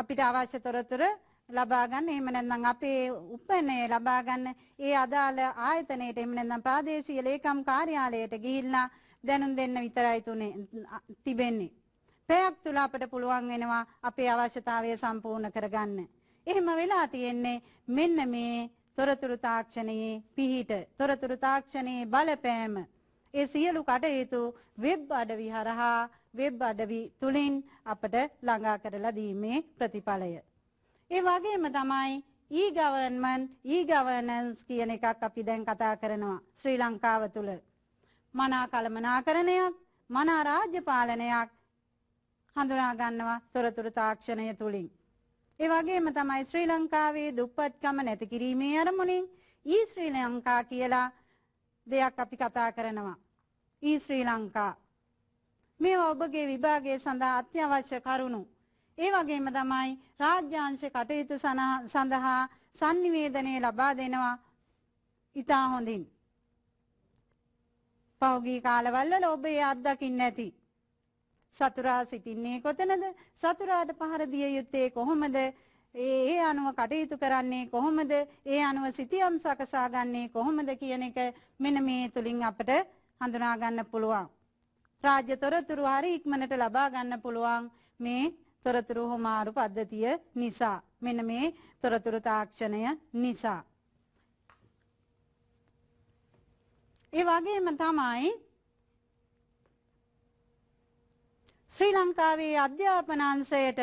අපිට අවශ්‍ය තොරතුරු ලබා ගන්න. එහෙම නැත්නම් අපේ උපනය ලබා ගන්න ඒ අදාළ ආයතනයට එහෙම නැත්නම් ප්‍රාදේශීය ලේකම් කාර්යාලයට ගිහිල්ලා දැනුම් දෙන්න විතරයි තුනේ තිබෙන්නේ. පැයක් තුල අපිට පුළුවන් වෙනවා අපේ අවශ්‍යතාවය සම්පූර්ණ කරගන්න. එහෙම වෙලා තියෙන්නේ මෙන්න මේ තොරතුරු තාක්ෂණයේ පිහිට තොරතුරු තාක්ෂණයේ බලපෑම ඒ සියලු කටයුතු වෙබ් අඩවි හරහා වෙබ් අඩවි තුලින් අපට ළඟා කරලා දීමේ ප්‍රතිඵලය ඒ වගේම තමයි e-government e-governance කියන එකක් අපි දැන් කතා කරනවා ශ්‍රී ලංකාව තුල. මනා කළමනාකරණයක්, මනා රාජ්‍ය පාලනයක් හඳුනා ගන්නවා තොරතුරු තාක්ෂණය තුලින්. ඒ වගේම තමයි ශ්‍රී ලංකාවේ දුප්පත්කම නැති කිරීමේ අරමුණින් e ශ්‍රී ලංකා කියලා දෙයක් අපි කතා කරනවා. e ශ්‍රී ලංකා මේවා ඔබගේ විභාගය සඳහා අත්‍යවශ්‍ය කරුණු ඒ වගේම තමයි රාජ්‍යාංශ කටයුතු සඳහා sannivedanaya ලබා දෙනවා ඉතා හොඳින්. පෞගී කාලවල ඔබේ අත්දකින්න ඇති. සතුරා සිටින්නේ කොතනද? සතුරාට පහර දිය යුත්තේ කොහොමද? ඒ අනුව කටයුතු කරන්නේ කොහොමද? ඒ අනුව සිටියම් සකසා ගන්නේ කොහොමද කියන එක මෙන්න මේ තුලින් අපට හඳුනා ගන්න පුළුවන්. රාජ්‍ය තොරතුරු හරි ඉක්මනට ලබා ගන්න පුළුවන් මේ තොරතුරු හොමාරු පද්ධතිය නිසා. මෙන මේ තොරතුරු තාක්ෂණය නිසා. ඒ වගේම තමයි ශ්‍රී ලංකාවේ අධ්‍යාපන අංශයට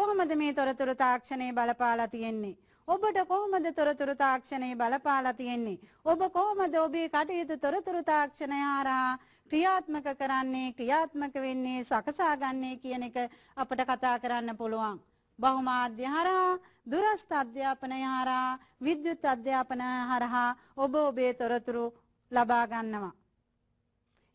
කොහොමද මේ තොරතුරු තාක්ෂණය බලපාලා තියෙන්නේ? ඔබට කොහොමද තොරතුරු තාක්ෂණය බලපාලා තියෙන්නේ? ඔබ කොහොමද ඔබේ කටයුතු තොරතුරු තාක්ෂණය හරහා ක්‍රියාත්මක කරන්නේ ක්‍රියාත්මක වෙන්නේ සකසාගන්නේ කියන එක අපට කතා කරන්න පුළුවන්. බහුමාධ්‍ය හරහා දුරස්ථ අධ්‍යාපනය හරහා විද්‍යුත් අධ්‍යාපනය හරහා ඔබ ඔබේ තොරතුරු ලබා ගන්නවා.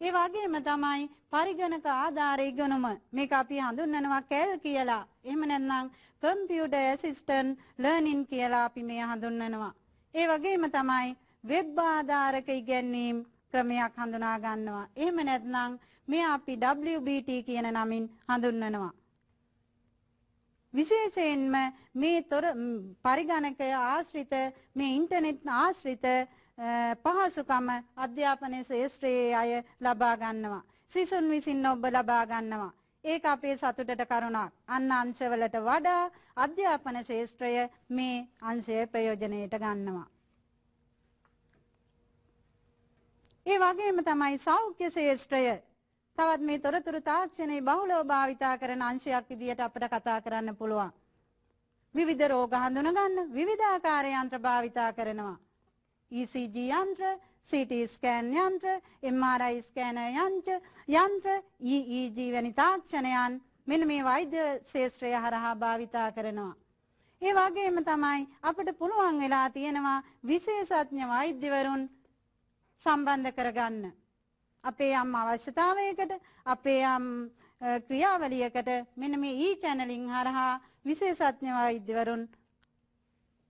ඒ වගේම තමයි පරිගණක ආධාර ඉගෙනුම. මේක අපි හඳුන්වනවා කැල් කියලා. එහෙම නැත්නම් computer assistant learning කියලා අපි මේ හඳුන්වනවා. ඒ වගේම තමයි වෙබ් ආධාරක ඉගැන්වීම් ක්‍රමයක් හඳුනා ගන්නවා. එහෙම නැත්නම් මේ අපි WBT කියන නමින් හඳුන්වනවා. විශේෂයෙන්ම මේ තොර පරිගණකය ආශ්‍රිත මේ ඉන්ටර්නෙට් ආශ්‍රිත පහසුකම අධ්‍යාපනයේ ශේෂ්ත්‍රයේ අය ලබා ගන්නවා. සිසුන් විසින් ඔබ ලබා ගන්නවා. ඒක අපේ සතුටට කරුණක්. අන්න අංශවලට වඩා අධ්‍යාපන ශේෂ්ත්‍රය මේ අංශය ප්‍රයෝජනයට ගන්නවා. ඒ වගේම තමයි සෞඛ්‍ය ශේෂ්ත්‍රය තවත් මේ තොරතුරු තාක්ෂණයේ බහුලව භාවිතා කරන අංශයක් විදිහට අපිට කතා කරන්න පුළුවන්. විවිධ රෝග හඳුනගන්න විවිධාකාර යන්ත්‍ර භාවිතා කරනවා. ECG යන්ත්‍ර, CT ස්කෑන් යන්ත්‍ර, MRI ස්කෑනර් යන්ත්‍ර, යන්ත්‍ර EEG වැනි තාක්ෂණයන් මෙන්න මේ වෛද්‍ය ශේෂ්ත්‍රය හරහා භාවිතා කරනවා. ඒ වගේම තමයි අපිට පුළුවන් වෙලා තියෙනවා විශේෂඥ වෛද්‍යවරුන් සම්බන්ධ කරගන්න. අපේ යම් අවශ්‍යතාවයකට අපේ යම් ක්‍රියාවලියකට මෙන මේ ඊ e චැනලින් හරහා විශේෂඥ වෛද්‍යවරුන්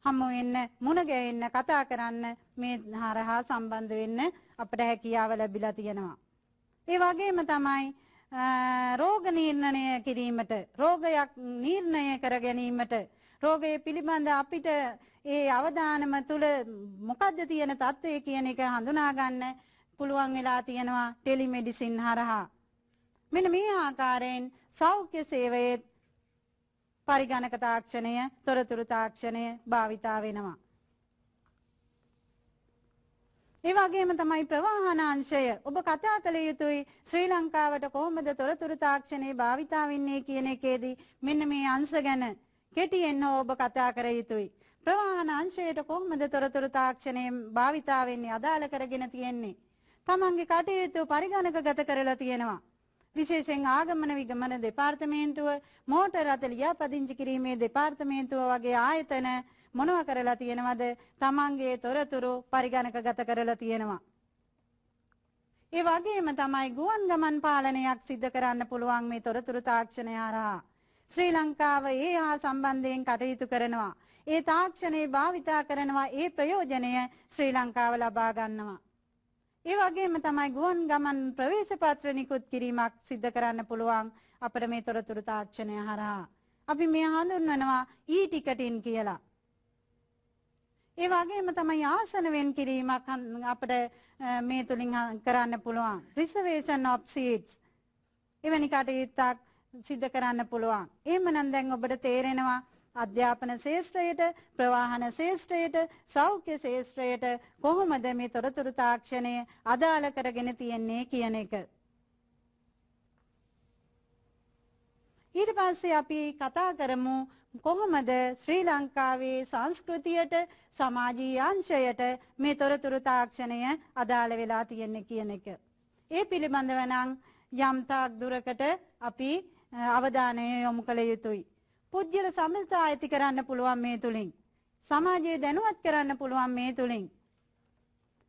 හමු වෙන්න මුණ ගැහෙන්න කතා කරන්න මේ හරහා සම්බන්ධ වෙන්න අපට හැකියාව ලැබිලා තියෙනවා. ඒ වගේම තමයි රෝග නිర్ణය කිරීමට රෝගයක් නිర్ణය කර ගැනීමට රෝගය පිළිබඳ අපිට ඒ අවධානම තුල මොකද්ද තියෙන தત્ත්වය කියන එක හඳුනා ගන්න පුළුවන් වෙලා තියෙනවා ටෙලිමෙඩිසින් හරහා. මෙන්න මේ ආකාරයෙන් සෞඛ්‍ය සේවයේ පරිගණක තාක්ෂණය, තොරතුරු තාක්ෂණය භාවිතා වෙනවා. ඒ වගේම තමයි ප්‍රවාහන අංශය. ඔබ කතා කළ යුතුයි ශ්‍රී ලංකාවට කොහොමද තොරතුරු තාක්ෂණය භාවිතා වෙන්නේ කියන එකේදී මෙන්න මේ අංශ ගැන කෙටියෙන් හෝ ඔබ කතා කර යුතුයි. ප්‍රවාහන අංශයට කොහොමද තොරතුරු තාක්ෂණයෙන් භාවිතා වෙන්නේ අදාළ කරගෙන තියෙන්නේ? තමන්ගේ කටයුතු පරිගණකගත කරලා තියෙනවා. විශේෂයෙන් ආගමන විගමන දෙපාර්තමේන්තුව, මෝටර රථ ලියාපදිංචි කිරීමේ දෙපාර්තමේන්තුව වගේ ආයතන මොනව කරලා තියෙනවද? තමන්ගේ තොරතුරු පරිගණකගත කරලා තියෙනවා. ඒ වගේම තමයි ගුවන් ගමන් පාලනයක් සිදු කරන්න පුළුවන් මේ තොරතුරු තාක්ෂණය හරහා. ශ්‍රී ලංකාව ඒ හා සම්බන්ධයෙන් කටයුතු කරනවා. ඒ තාක්ෂණයේ භාවිතා කරනවා ඒ ප්‍රයෝජනය ශ්‍රී ලංකාව ලබා ගන්නවා. ඒ වගේම තමයි ගුවන් ගමන් ප්‍රවේශ පත්‍ර නිකුත් කිරීමක් සිද්ධ කරන්න පුළුවන් අපර මේ තොරතුරු තාක්ෂණය හරහා. අපි මේ හඳුන්වනවා ඊ ටිකටින් කියලා. ඒ වගේම තමයි ආසන වෙන් කිරීමක් අපිට මේ තුලින් කරන්න පුළුවන්. reservation of seats එවැනි කටයුත්තක් සිද්ධ කරන්න පුළුවන්. එහෙමනම් දැන් ඔබට තේරෙනවා අධ්‍යාපන ශේෂ්ත්‍රයට ප්‍රවාහන ශේෂ්ත්‍රයට සෞඛ්‍ය ශේෂ්ත්‍රයට කොහොමද මේ තොරතුරු තාක්ෂණය අදාළ කරගෙන තියෙන්නේ කියන එක. ඊට පස්සේ අපි කතා කරමු කොහොමද ශ්‍රී ලංකාවේ සංස්කෘතියට සමාජීය අංශයට මේ තොරතුරු තාක්ෂණය අදාළ වෙලා තියෙන්නේ කියන එක. ඒ පිළිබඳව නම් යම්තාක් දුරකට අපි අවධානය යොමු කළ යුතුයි. පුද්ගල සමතා ඇති කරන්න පුළුවන් මේ තුළින්. සමාජයේ දැනුවත් කරන්න පුළුවන් මේ තුළින්.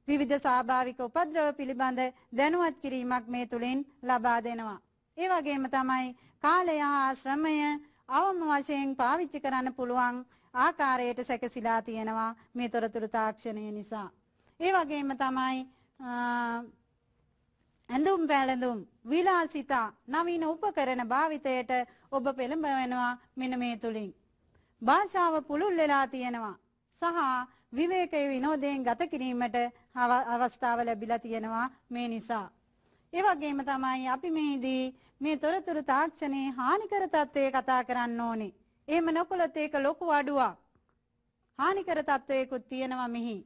විවිධ ස්වාභාවික උපද්‍රව පිළිබඳ දැනුවත් කිරීමක් මේ තුළින් ලබා දෙනවා. ඒ වගේම තමයි කාලය හා ශ්‍රමය අවම වශයෙන් පාවිච්චි කරන්න පුළුවන් ආකාරයට සැකසිලා තියෙනවා මේ තොරතුරු තාක්ෂණය නිසා. ඒ වගේම තමයි ඇඳුම් පැළඳුම් විලාසිතා නවීන උපකරණ භාවිතයට ඔබ පෙළඹවෙනවා මෙන මේ තුළින්. භාෂාව පුළුල් වෙලා තියෙනවා සහ විවේකය විනෝදයෙන් ගත කිරීමට අවස්ථාව ලැබිලා තියෙනවා මේ නිසා. ඒවගේම තමයි අපි මේදී මේ තොරතුරු තාක්ෂණයේ හානිකර තත්ත්වය කතා කරන්න ඕනේ. එහෙම නොකොලොත් ඒක ලොකු අඩුවක්. හානිකර තත්ත්වයකුත් තියෙනවා මෙහි.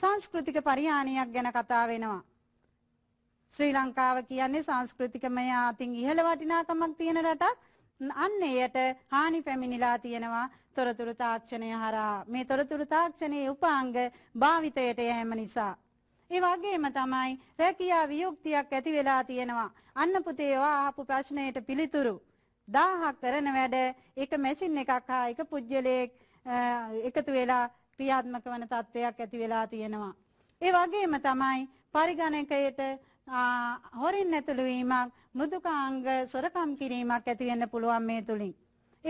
සංස්කෘතික පරිහානියක් ගැන කතා වෙනවා. ශ්‍රී ලංකාව කියන්නේ සංස්කෘතිකමය අතින් ඉහළ වටිනාකමක් තියෙන රටක්. අන්න එයට හානි පැමිණිලා තියෙනවා තොරතුරු තාක්ෂණය හරහා. මේ තොරතුරු තාක්ෂණයේ උපාංග භාවිතයට යෑම නිසා. ඒ වගේම තමයි රැකියා වියුක්තියක් ඇති වෙලා තියෙනවා. අන්න පුතේ ආපු ප්‍රශ්නයට පිළිතුරු. දාහක් කරන වැඩ එක මැෂින් එකක් හා එක පුජ්‍යලයක් එකතු වෙලා ක්‍රියාත්මක වන තත්ත්වයක් ඇති වෙලා තියෙනවා. ඒ වගේම තමයි පරිගණකයට හොරින් ඇතුළු වීමක් මෘදුකාංග සොරකම් කිරීමක් ඇති වෙන්න පුළුවන් මේ තුලින්.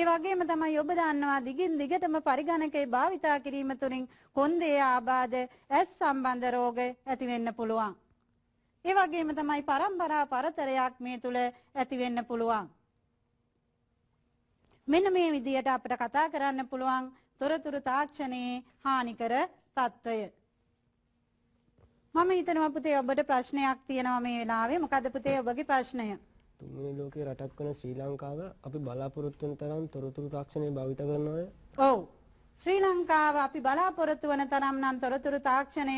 ඒ වගේම තමයි ඔබ දන්නවා දිගින් දිගටම පරිගණකේ භාවිතා කිරීම තුලින් කොන්දේ ආබාධ, ඇස් සම්බන්ධ රෝග ඇති වෙන්න පුළුවන්. ඒ වගේම තමයි પરම්පරා පරතරයක් මේ තුල ඇති වෙන්න පුළුවන්. මෙන්න මේ විදියට අපිට කතා කරන්න පුළුවන් තොරතුරු තාක්ෂණයේ හානිකර తত্ত্বය මම හිතනවා පුතේ ඔබට ප්‍රශ්නයක් තියෙනවා මේ වෙලාවේ. මොකද පුතේ ඔබගේ ප්‍රශ්නය? තුන්වෙනි ලෝකයේ රටක් වන ශ්‍රී ලංකාව අපි බලාපොරොත්තු වෙන තරම් තොරතුරු තාක්ෂණය භාවිත කරනවද? ඔව්. ශ්‍රී ලංකාව අපි බලාපොරොත්තු වන තරම් නම් තොරතුරු තාක්ෂණය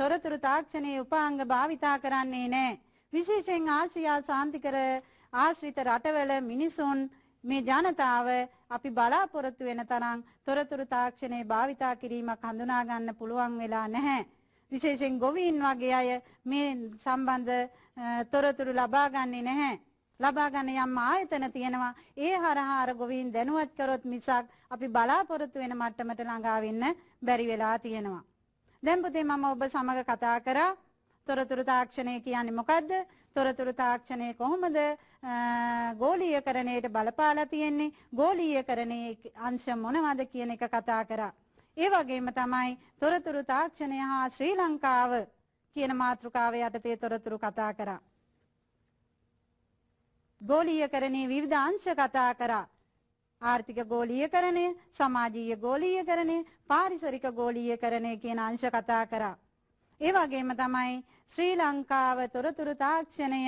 තොරතුරු තාක්ෂණයේ උපාංග භාවිතා කරන්නේ නැහැ. විශේෂයෙන් ආසියා සාන්තිකර ආශ්‍රිත රටවල මිනිසුන් මේ ජනතාව අපි බලාපොරොත්තු වෙන තරම් තොරතුරු තාක්ෂණයේ භාවිතා කිරීමක් හඳුනා ගන්න පුළුවන් වෙලා නැහැ. විශේෂයෙන් ගොවීන් වගේ අය මේ සම්බන්ධ තොරතුරු ලබා ගන්නේ නැහැ. ලබා ගන්න යම් ආයතන තියෙනවා. ඒ හරහා අර ගොවීන් දැනුවත් කරොත් මිසක් අපි බලාපොරොත්තු වෙන මට්ටමට ළඟා වෙන්න බැරි වෙලා තියෙනවා. දැන් පුතේ මම ඔබ සමග කතා කරා තොරතුරු තාක්ෂණය කියන්නේ මොකද්ද? තොරතුරු තාක්ෂණය කොහොමද ගෝලීයකරණයට බලපාලා තියෙන්නේ? ගෝලීයකරණයේ අංශ මොනවද කියන එක කතා කරා. ඒ වගේම තමයි තොරතුරු තාක්ෂණය හා ශ්‍රී ලංකාව කියන මාතෘකාව යටතේ තොරතුරු කතා කරා. ගෝලීයකරණයේ විවිධ අංශ කතා කරා. ආර්ථික ගෝලීයකරණය, සමාජීය ගෝලීයකරණය, පාරිසරික ගෝලීයකරණය කියන අංශ කතා කරා. ඒ වගේම තමයි ශ්‍රී ලංකාව තොරතුරු තාක්ෂණය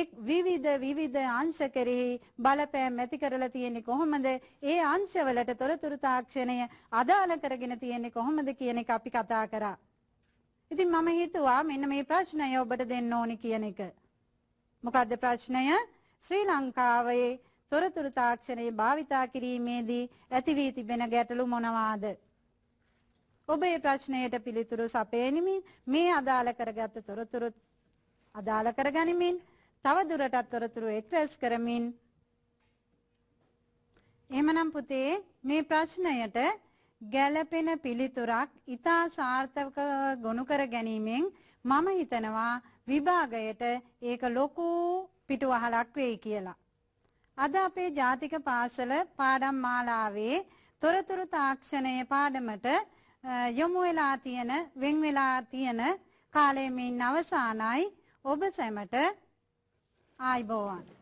එක් විවිධ විවිධ අංශ කෙරෙහි බලපෑම් ඇති කරලා තියෙන්නේ කොහොමද? ඒ අංශවලට තොරතුරු තාක්ෂණය අදාළ කරගෙන තියෙන්නේ කොහොමද කියන එක අපි කතා කරා. ඉතින් මම හිතුවා මෙන්න මේ ප්‍රශ්නය ඔබට දෙන්න ඕනි කියන එක. මොකද්ද ප්‍රශ්නය? ශ්‍රී ලංකාවේ තොරතුරු තාක්ෂණය භාවිතා කිරීමේදී ඇති වී තිබෙන ගැටලු මොනවාද? ඔබ මේ ප්‍රශ්නයට පිළිතුරු සපයනිමින් මේ අදාළ කරගත් තොරතුරු අදාළ කරගනිමින් තව දුරටත් තොරතුරු එක්රැස් කරමින් එහෙමනම් පුතේ මේ ප්‍රශ්නයට ගැළපෙන පිළිතුරක් ඉතා සාර්ථක ගොනු කර ගැනීමෙන් මම හිතනවා විභාගයට ඒක ලොකු පිටුවහලක් වෙයි කියලා. අද අපේ ජාතික පාසල පාඩම් මාලාවේ තොරතුරු තාක්ෂණය පාඩමට යොමු වෙලා තියෙන වෙන් වෙලා තියෙන කාලය මෙයින් අවසానයි ඔබ සැමට ආයිබෝවන්